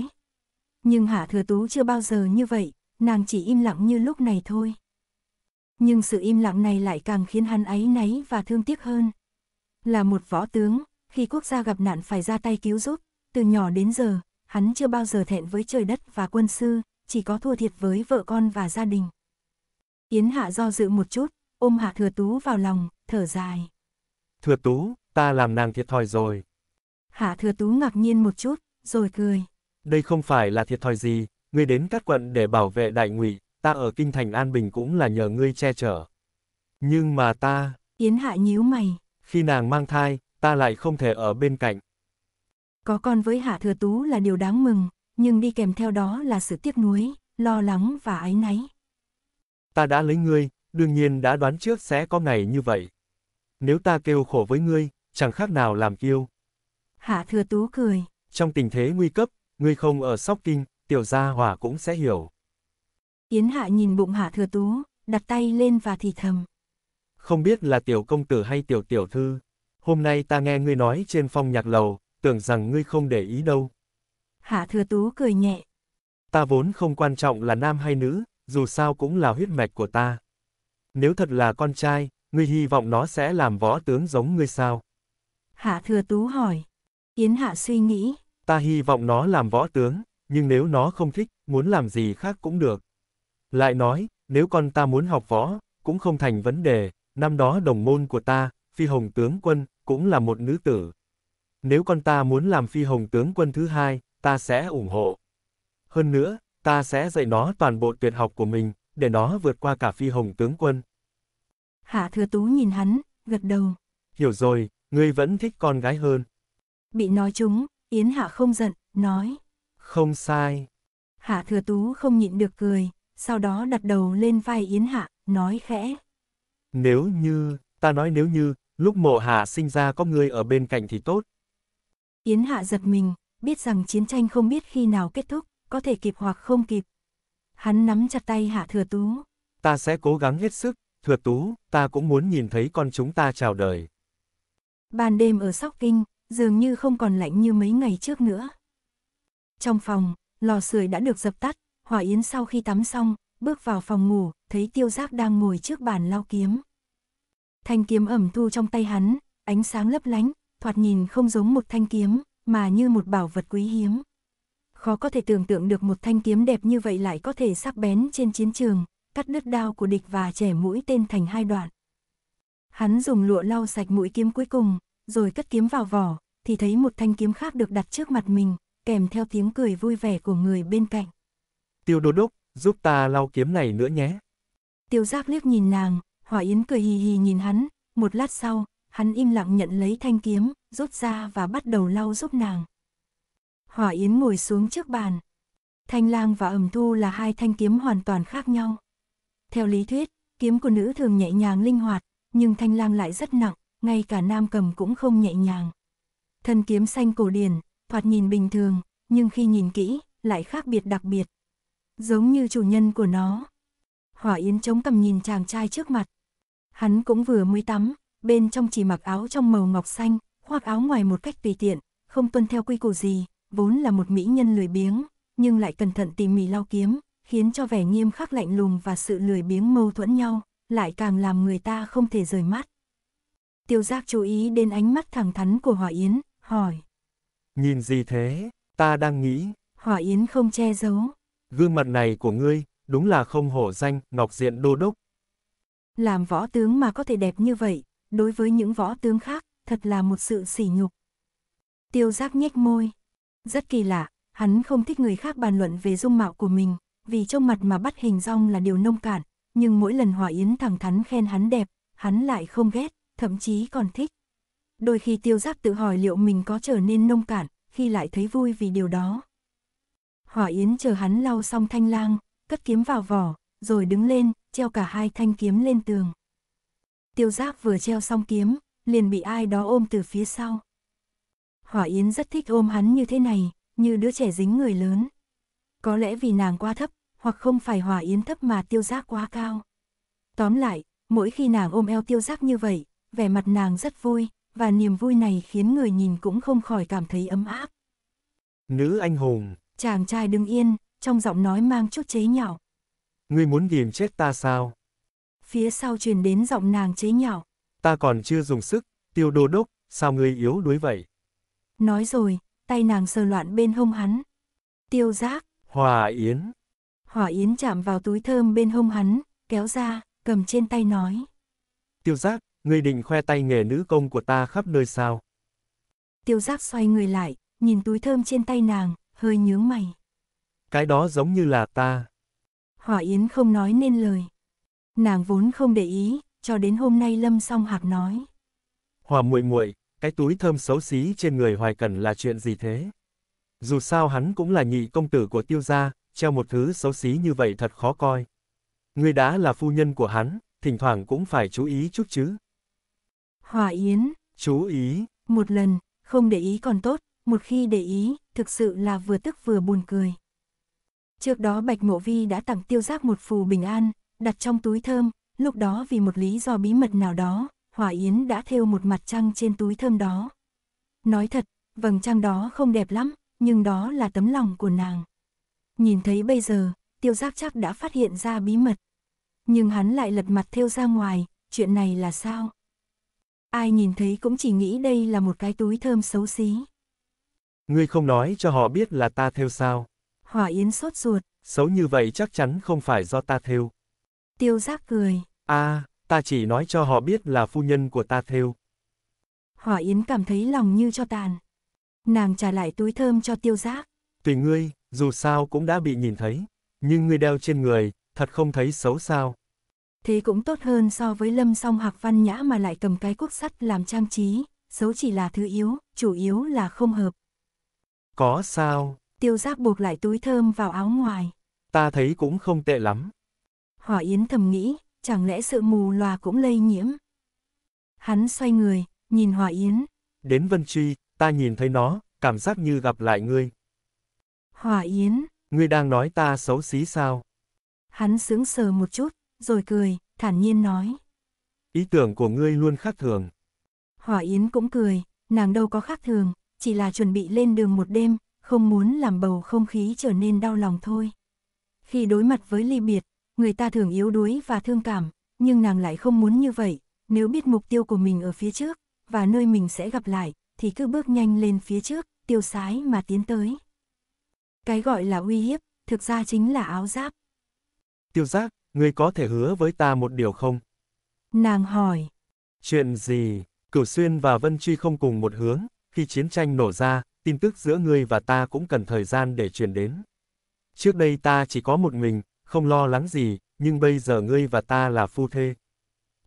Nhưng Hạ Thừa Tú chưa bao giờ như vậy, nàng chỉ im lặng như lúc này thôi. Nhưng sự im lặng này lại càng khiến hắn ấy náy và thương tiếc hơn. Là một võ tướng, khi quốc gia gặp nạn phải ra tay cứu giúp, từ nhỏ đến giờ, hắn chưa bao giờ thẹn với trời đất và quân sư, chỉ có thua thiệt với vợ con và gia đình. Yến Hạ do dự một chút, ôm Hạ Thừa Tú vào lòng, thở dài. Thừa Tú, ta làm nàng thiệt thòi rồi, Hạ thừa tú ngạc nhiên một chút, rồi cười. Đây không phải là thiệt thòi gì, ngươi đến các quận để bảo vệ đại ngụy, ta ở kinh thành An Bình cũng là nhờ ngươi che chở. Nhưng mà ta... Yến Hạ nhíu mày. Khi nàng mang thai, ta lại không thể ở bên cạnh. Có con với Hạ Thừa Tú là điều đáng mừng, nhưng đi kèm theo đó là sự tiếc nuối, lo lắng và áy náy. Ta đã lấy ngươi, đương nhiên đã đoán trước sẽ có ngày như vậy. Nếu ta kêu khổ với ngươi, chẳng khác nào làm kiêu. Hạ thừa tú cười. Trong tình thế nguy cấp, ngươi không ở sóc kinh, tiểu gia hỏa cũng sẽ hiểu. Yến hạ nhìn bụng hạ thừa tú, đặt tay lên và thì thầm. Không biết là tiểu công tử hay tiểu tiểu thư, hôm nay ta nghe ngươi nói trên phong nhạc lầu, tưởng rằng ngươi không để ý đâu. Hạ thừa tú cười nhẹ. Ta vốn không quan trọng là nam hay nữ, dù sao cũng là huyết mạch của ta. Nếu thật là con trai, ngươi hy vọng nó sẽ làm võ tướng giống ngươi sao? Hạ thừa tú hỏi. Yến Hạ suy nghĩ. Ta hy vọng nó làm võ tướng, nhưng nếu nó không thích, muốn làm gì khác cũng được. Lại nói, nếu con ta muốn học võ, cũng không thành vấn đề, năm đó đồng môn của ta, phi hồng tướng quân, cũng là một nữ tử. Nếu con ta muốn làm phi hồng tướng quân thứ hai, ta sẽ ủng hộ. Hơn nữa, ta sẽ dạy nó toàn bộ tuyệt học của mình, để nó vượt qua cả phi hồng tướng quân. Hạ thừa tú nhìn hắn, gật đầu. Hiểu rồi, ngươi vẫn thích con gái hơn. Bị nói chúng, Yến Hạ không giận, nói. Không sai. Hạ thừa tú không nhịn được cười, sau đó đặt đầu lên vai Yến Hạ, nói khẽ. Nếu như, ta nói nếu như, lúc mộ hạ sinh ra có người ở bên cạnh thì tốt. Yến Hạ giật mình, biết rằng chiến tranh không biết khi nào kết thúc, có thể kịp hoặc không kịp. Hắn nắm chặt tay Hạ Thừa Tú. Ta sẽ cố gắng hết sức, Thừa Tú, ta cũng muốn nhìn thấy con chúng ta chào đời. Ban đêm ở Sóc Kinh, dường như không còn lạnh như mấy ngày trước nữa. Trong phòng, lò sưởi đã được dập tắt, Hòa Yến sau khi tắm xong, bước vào phòng ngủ, thấy tiêu giác đang ngồi trước bàn lau kiếm. Thanh kiếm ẩm thu trong tay hắn, ánh sáng lấp lánh, thoạt nhìn không giống một thanh kiếm, mà như một bảo vật quý hiếm. Khó có thể tưởng tượng được một thanh kiếm đẹp như vậy lại có thể sắc bén trên chiến trường, cắt đứt đao của địch và chẻ mũi tên thành hai đoạn. Hắn dùng lụa lau sạch mũi kiếm cuối cùng, rồi cất kiếm vào vỏ, thì thấy một thanh kiếm khác được đặt trước mặt mình, kèm theo tiếng cười vui vẻ của người bên cạnh. Tiêu đô đốc, giúp ta lau kiếm này nữa nhé. Tiêu giác liếc nhìn nàng, hỏa yến cười hì hì nhìn hắn, một lát sau, hắn im lặng nhận lấy thanh kiếm, rút ra và bắt đầu lau giúp nàng. Hỏa yến ngồi xuống trước bàn. Thanh lang và ẩm thu là hai thanh kiếm hoàn toàn khác nhau. Theo lý thuyết, kiếm của nữ thường nhẹ nhàng linh hoạt, nhưng thanh lang lại rất nặng, ngay cả nam cầm cũng không nhẹ nhàng. Thân kiếm xanh cổ điển, thoạt nhìn bình thường, nhưng khi nhìn kỹ, lại khác biệt đặc biệt. Giống như chủ nhân của nó. Hỏa Yến chống cầm nhìn chàng trai trước mặt. Hắn cũng vừa mới tắm, bên trong chỉ mặc áo trong màu ngọc xanh, khoác áo ngoài một cách tùy tiện, không tuân theo quy củ gì, vốn là một mỹ nhân lười biếng, nhưng lại cẩn thận tỉ mỉ lau kiếm, khiến cho vẻ nghiêm khắc lạnh lùng và sự lười biếng mâu thuẫn nhau, lại càng làm người ta không thể rời mắt tiêu giác chú ý đến ánh mắt thẳng thắn của Hỏa Yến, hỏi. Nhìn gì thế, ta đang nghĩ. Hỏa Yến không che giấu. Gương mặt này của ngươi, đúng là không hổ danh, ngọc diện đô đốc. Làm võ tướng mà có thể đẹp như vậy, đối với những võ tướng khác, thật là một sự sỉ nhục. Tiêu giác nhếch môi. Rất kỳ lạ, hắn không thích người khác bàn luận về dung mạo của mình, vì trong mặt mà bắt hình rong là điều nông cạn, nhưng mỗi lần Hòa Yến thẳng thắn khen hắn đẹp, hắn lại không ghét, thậm chí còn thích. Đôi khi tiêu giáp tự hỏi liệu mình có trở nên nông cạn, khi lại thấy vui vì điều đó. Hỏa Yến chờ hắn lau xong thanh lang, cất kiếm vào vỏ, rồi đứng lên, treo cả hai thanh kiếm lên tường. Tiêu giáp vừa treo xong kiếm, liền bị ai đó ôm từ phía sau. Hỏa Yến rất thích ôm hắn như thế này, như đứa trẻ dính người lớn. Có lẽ vì nàng quá thấp, hoặc không phải Hỏa Yến thấp mà tiêu giác quá cao. Tóm lại, mỗi khi nàng ôm eo tiêu giác như vậy, vẻ mặt nàng rất vui, và niềm vui này khiến người nhìn cũng không khỏi cảm thấy ấm áp. Nữ anh hùng. Chàng trai đứng yên, trong giọng nói mang chút chế nhạo. Ngươi muốn ghim chết ta sao? Phía sau truyền đến giọng nàng chế nhạo. Ta còn chưa dùng sức, tiêu đô đốc, sao ngươi yếu đuối vậy? Nói rồi, tay nàng sờ loạn bên hông hắn. Tiêu giác. Hòa Yến. Hòa Yến chạm vào túi thơm bên hông hắn, kéo ra, cầm trên tay nói. Tiêu giác, ngươi định khoe tay nghề nữ công của ta khắp nơi sao? Tiêu giác xoay người lại, nhìn túi thơm trên tay nàng, hơi nhướng mày. Cái đó giống như là ta. Hỏa Yến không nói nên lời. Nàng vốn không để ý, cho đến hôm nay Lâm Song Hạc nói. Hòa muội muội, cái túi thơm xấu xí trên người Hoài Cẩn là chuyện gì thế? Dù sao hắn cũng là nhị công tử của tiêu gia, treo một thứ xấu xí như vậy thật khó coi. Ngươi đã là phu nhân của hắn, thỉnh thoảng cũng phải chú ý chút chứ. Hòa Yến. Chú ý. Một lần, không để ý còn tốt, một khi để ý, thực sự là vừa tức vừa buồn cười. Trước đó Bạch Mộ Vi đã tặng tiêu giác một phù bình an, đặt trong túi thơm, lúc đó vì một lý do bí mật nào đó, Hòa Yến đã thêu một mặt trăng trên túi thơm đó. Nói thật, vầng trăng đó không đẹp lắm, nhưng đó là tấm lòng của nàng. Nhìn thấy bây giờ, tiêu giác chắc đã phát hiện ra bí mật. Nhưng hắn lại lật mặt thêu ra ngoài, chuyện này là sao? Ai nhìn thấy cũng chỉ nghĩ đây là một cái túi thơm xấu xí. Ngươi không nói cho họ biết là ta theo sao? Hỏa Yến sốt ruột. Xấu như vậy chắc chắn không phải do ta theo. Tiêu giác cười. À, ta chỉ nói cho họ biết là phu nhân của ta theo. Hỏa Yến cảm thấy lòng như cho tàn. Nàng trả lại túi thơm cho tiêu giác. Tùy ngươi, dù sao cũng đã bị nhìn thấy. Nhưng ngươi đeo trên người, thật không thấy xấu sao thế cũng tốt hơn so với lâm song hoặc văn nhã mà lại cầm cái cuốc sắt làm trang trí, xấu chỉ là thứ yếu, chủ yếu là không hợp. Có sao? Tiêu giác buộc lại túi thơm vào áo ngoài. Ta thấy cũng không tệ lắm. Hỏa Yến thầm nghĩ, chẳng lẽ sự mù loà cũng lây nhiễm? Hắn xoay người, nhìn Hỏa Yến. Đến Vân Truy, ta nhìn thấy nó, cảm giác như gặp lại ngươi. Hỏa Yến. Ngươi đang nói ta xấu xí sao? Hắn sững sờ một chút, rồi cười, thản nhiên nói. Ý tưởng của ngươi luôn khác thường. Hỏa Yến cũng cười, nàng đâu có khác thường, chỉ là chuẩn bị lên đường một đêm, không muốn làm bầu không khí trở nên đau lòng thôi. Khi đối mặt với ly biệt, người ta thường yếu đuối và thương cảm, nhưng nàng lại không muốn như vậy, nếu biết mục tiêu của mình ở phía trước, và nơi mình sẽ gặp lại, thì cứ bước nhanh lên phía trước, tiêu sái mà tiến tới. Cái gọi là uy hiếp, thực ra chính là áo giáp. Tiêu giác, ngươi có thể hứa với ta một điều không? Nàng hỏi. Chuyện gì? Cửu Xuyên và Vân Truy không cùng một hướng, khi chiến tranh nổ ra, tin tức giữa ngươi và ta cũng cần thời gian để truyền đến. Trước đây ta chỉ có một mình, không lo lắng gì, nhưng bây giờ ngươi và ta là phu thê.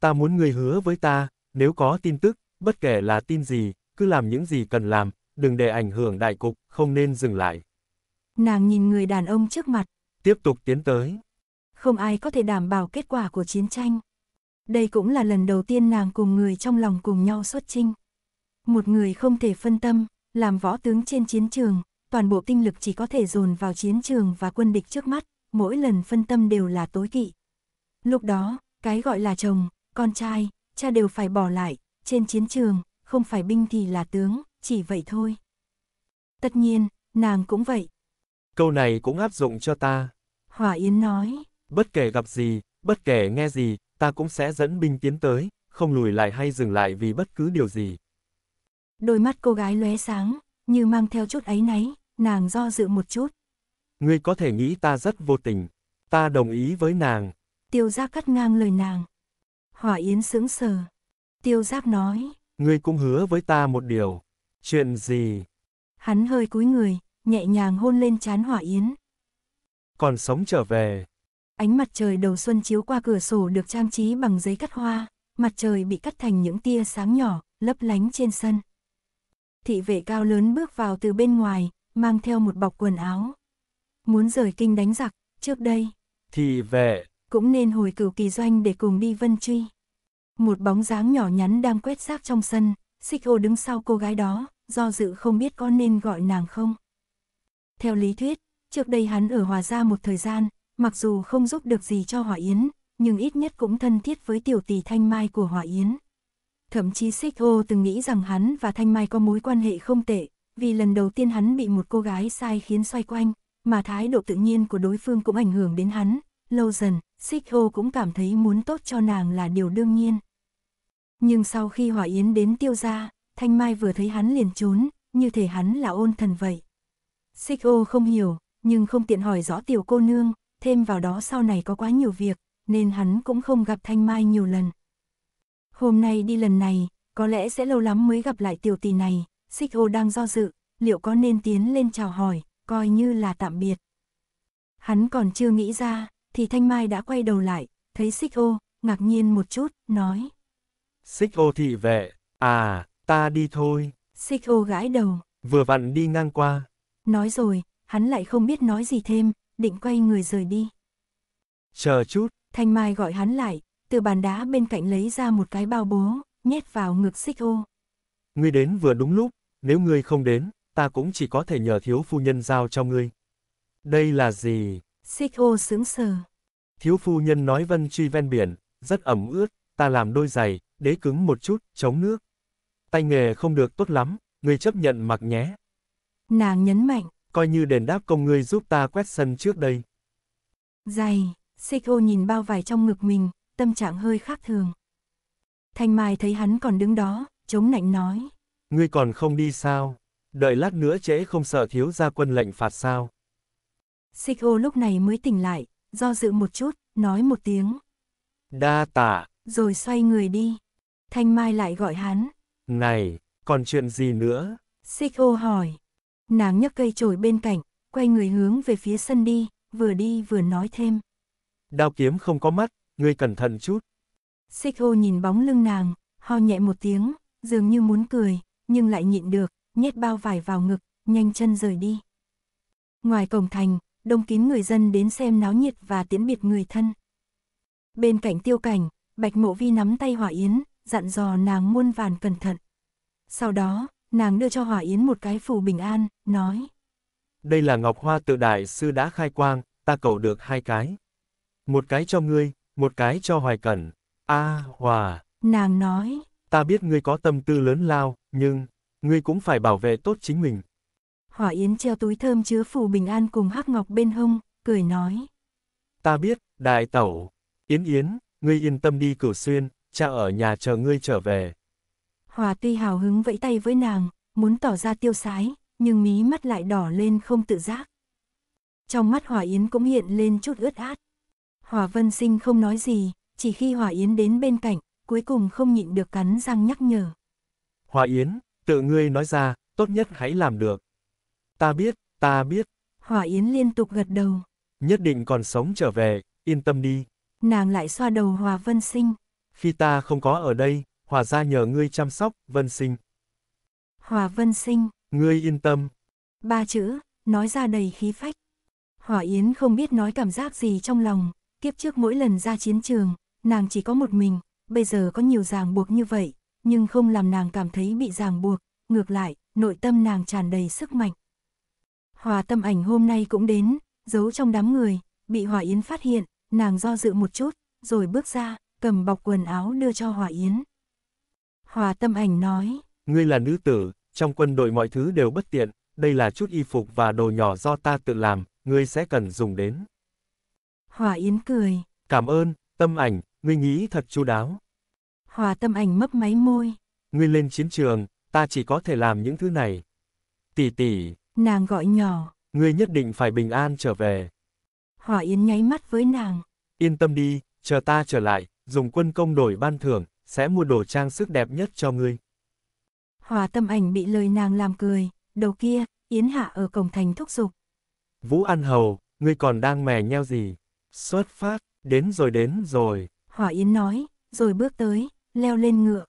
Ta muốn ngươi hứa với ta, nếu có tin tức, bất kể là tin gì, cứ làm những gì cần làm, đừng để ảnh hưởng đại cục, không nên dừng lại. Nàng nhìn người đàn ông trước mặt. Tiếp tục tiến tới không ai có thể đảm bảo kết quả của chiến tranh. Đây cũng là lần đầu tiên nàng cùng người trong lòng cùng nhau xuất chinh. Một người không thể phân tâm, làm võ tướng trên chiến trường, toàn bộ tinh lực chỉ có thể dồn vào chiến trường và quân địch trước mắt, mỗi lần phân tâm đều là tối kỵ. Lúc đó, cái gọi là chồng, con trai, cha đều phải bỏ lại, trên chiến trường, không phải binh thì là tướng, chỉ vậy thôi. Tất nhiên, nàng cũng vậy. Câu này cũng áp dụng cho ta. hỏa Yến nói bất kể gặp gì, bất kể nghe gì, ta cũng sẽ dẫn binh tiến tới, không lùi lại hay dừng lại vì bất cứ điều gì. Đôi mắt cô gái lóe sáng, như mang theo chút ấy náy, nàng do dự một chút. Ngươi có thể nghĩ ta rất vô tình, ta đồng ý với nàng. Tiêu giác cắt ngang lời nàng. Hỏa Yến sững sờ. Tiêu giác nói. Ngươi cũng hứa với ta một điều. Chuyện gì? Hắn hơi cúi người, nhẹ nhàng hôn lên chán Hỏa Yến. Còn sống trở về. Ánh mặt trời đầu xuân chiếu qua cửa sổ được trang trí bằng giấy cắt hoa, mặt trời bị cắt thành những tia sáng nhỏ, lấp lánh trên sân. Thị vệ cao lớn bước vào từ bên ngoài, mang theo một bọc quần áo. Muốn rời kinh đánh giặc, trước đây. Thị vệ. Cũng nên hồi cửu kỳ doanh để cùng đi vân truy. Một bóng dáng nhỏ nhắn đang quét rác trong sân, xích ô đứng sau cô gái đó, do dự không biết có nên gọi nàng không. Theo lý thuyết, trước đây hắn ở Hòa Gia một thời gian, mặc dù không giúp được gì cho Hỏa Yến, nhưng ít nhất cũng thân thiết với tiểu tỷ Thanh Mai của Hỏa Yến. Thậm chí Xích Ô từng nghĩ rằng hắn và Thanh Mai có mối quan hệ không tệ, vì lần đầu tiên hắn bị một cô gái sai khiến xoay quanh, mà thái độ tự nhiên của đối phương cũng ảnh hưởng đến hắn. Lâu dần, Xích Ô cũng cảm thấy muốn tốt cho nàng là điều đương nhiên. Nhưng sau khi Hỏa Yến đến tiêu gia, Thanh Mai vừa thấy hắn liền trốn, như thể hắn là ôn thần vậy. Xích ô không hiểu, nhưng không tiện hỏi rõ tiểu cô nương, thêm vào đó sau này có quá nhiều việc, nên hắn cũng không gặp Thanh Mai nhiều lần. Hôm nay đi lần này, có lẽ sẽ lâu lắm mới gặp lại tiểu tỷ này, xích ô đang do dự, liệu có nên tiến lên chào hỏi, coi như là tạm biệt. Hắn còn chưa nghĩ ra, thì Thanh Mai đã quay đầu lại, thấy xích ô, ngạc nhiên một chút, nói. Xích ô thị vệ, à, ta đi thôi. Xích ô gãi đầu. Vừa vặn đi ngang qua. Nói rồi, hắn lại không biết nói gì thêm, định quay người rời đi. Chờ chút, Thanh Mai gọi hắn lại, từ bàn đá bên cạnh lấy ra một cái bao bố, nhét vào ngực xích ô. Ngươi đến vừa đúng lúc, nếu ngươi không đến, ta cũng chỉ có thể nhờ thiếu phu nhân giao cho ngươi. Đây là gì? Xích ô sướng sờ. Thiếu phu nhân nói vân truy ven biển, rất ẩm ướt, ta làm đôi giày, đế cứng một chút, chống nước. Tay nghề không được tốt lắm, ngươi chấp nhận mặc nhé. Nàng nhấn mạnh, coi như đền đáp công ngươi giúp ta quét sân trước đây. Dày, xích nhìn bao vải trong ngực mình, tâm trạng hơi khác thường. Thanh Mai thấy hắn còn đứng đó, chống nạnh nói. Ngươi còn không đi sao? Đợi lát nữa trễ không sợ thiếu ra quân lệnh phạt sao? Xích lúc này mới tỉnh lại, do dự một chút, nói một tiếng. Đa tạ. Rồi xoay người đi. Thanh Mai lại gọi hắn. Này, còn chuyện gì nữa? Xích hỏi. Nàng nhấc cây chổi bên cạnh, quay người hướng về phía sân đi, vừa đi vừa nói thêm. Đao kiếm không có mắt, ngươi cẩn thận chút. Xích ô nhìn bóng lưng nàng, ho nhẹ một tiếng, dường như muốn cười, nhưng lại nhịn được, nhét bao vải vào ngực, nhanh chân rời đi. Ngoài cổng thành, đông kín người dân đến xem náo nhiệt và tiễn biệt người thân. Bên cạnh tiêu cảnh, Bạch Mộ Vi nắm tay Hỏa Yến, dặn dò nàng muôn vàn cẩn thận. Sau đó, Nàng đưa cho hòa Yến một cái phù bình an, nói. Đây là ngọc hoa tự đại sư đã khai quang, ta cầu được hai cái. Một cái cho ngươi, một cái cho Hoài Cẩn. A Hòa. Nàng nói. Ta biết ngươi có tâm tư lớn lao, nhưng, ngươi cũng phải bảo vệ tốt chính mình. Hỏa Yến treo túi thơm chứa phù bình an cùng hắc ngọc bên hông, cười nói. Ta biết, đại tẩu. Yến Yến, ngươi yên tâm đi cửu xuyên, cha ở nhà chờ ngươi trở về. Hòa tuy hào hứng vẫy tay với nàng, muốn tỏ ra tiêu sái, nhưng mí mắt lại đỏ lên không tự giác. Trong mắt Hòa Yến cũng hiện lên chút ướt át. Hòa Vân Sinh không nói gì, chỉ khi Hòa Yến đến bên cạnh, cuối cùng không nhịn được cắn răng nhắc nhở. Hòa Yến, tự ngươi nói ra, tốt nhất hãy làm được. Ta biết, ta biết. Hòa Yến liên tục gật đầu. Nhất định còn sống trở về, yên tâm đi. Nàng lại xoa đầu Hòa Vân Sinh. Khi ta không có ở đây, Hòa ra nhờ ngươi chăm sóc, Vân Sinh. Hòa Vân Sinh. Ngươi yên tâm. Ba chữ, nói ra đầy khí phách. Hòa Yến không biết nói cảm giác gì trong lòng, kiếp trước mỗi lần ra chiến trường, nàng chỉ có một mình, bây giờ có nhiều ràng buộc như vậy, nhưng không làm nàng cảm thấy bị ràng buộc, ngược lại, nội tâm nàng tràn đầy sức mạnh. Hòa tâm ảnh hôm nay cũng đến, giấu trong đám người, bị Hòa Yến phát hiện, nàng do dự một chút, rồi bước ra, cầm bọc quần áo đưa cho Hòa Yến. Hòa tâm ảnh nói. Ngươi là nữ tử, trong quân đội mọi thứ đều bất tiện, đây là chút y phục và đồ nhỏ do ta tự làm, ngươi sẽ cần dùng đến. Hòa Yến cười. Cảm ơn, tâm ảnh, ngươi nghĩ thật chu đáo. Hòa tâm ảnh mấp máy môi. Ngươi lên chiến trường, ta chỉ có thể làm những thứ này. Tỷ tỷ. Nàng gọi nhỏ. Ngươi nhất định phải bình an trở về. Hòa Yến nháy mắt với nàng. Yên tâm đi, chờ ta trở lại, dùng quân công đổi ban thưởng, sẽ mua đồ trang sức đẹp nhất cho ngươi. Hòa tâm ảnh bị lời nàng làm cười, đầu kia, Yến Hạ ở cổng thành thúc giục. Vũ An Hầu, ngươi còn đang mè nheo gì? Xuất phát, đến rồi đến rồi. Hòa Yến nói, rồi bước tới, leo lên ngựa.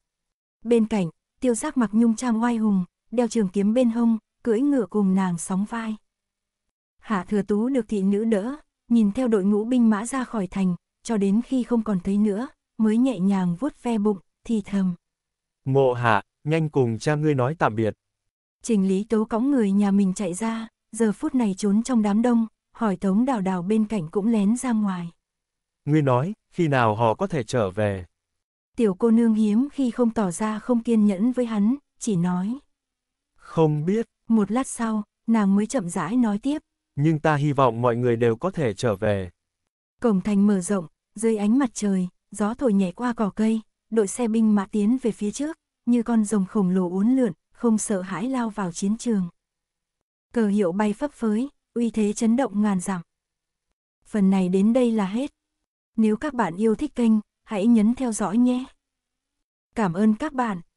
Bên cạnh, tiêu giác mặc nhung trang oai hùng, đeo trường kiếm bên hông, cưỡi ngựa cùng nàng sóng vai. Hạ thừa tú được thị nữ đỡ, nhìn theo đội ngũ binh mã ra khỏi thành, cho đến khi không còn thấy nữa, mới nhẹ nhàng vuốt ve bụng, thì thầm. Mộ hạ, nhanh cùng cha ngươi nói tạm biệt. Trình Lý Tố cõng người nhà mình chạy ra, giờ phút này trốn trong đám đông, hỏi Tống Đào Đào bên cạnh cũng lén ra ngoài. Ngươi nói, khi nào họ có thể trở về? Tiểu cô nương hiếm khi không tỏ ra không kiên nhẫn với hắn, chỉ nói. Không biết. Một lát sau, nàng mới chậm rãi nói tiếp. Nhưng ta hy vọng mọi người đều có thể trở về. Cổng thành mở rộng, dưới ánh mặt trời, gió thổi nhẹ qua cỏ cây, đội xe binh mã tiến về phía trước, như con rồng khổng lồ uốn lượn, không sợ hãi lao vào chiến trường. Cờ hiệu bay phấp phới, uy thế chấn động ngàn dặm. Phần này đến đây là hết. Nếu các bạn yêu thích kênh, hãy nhấn theo dõi nhé. Cảm ơn các bạn.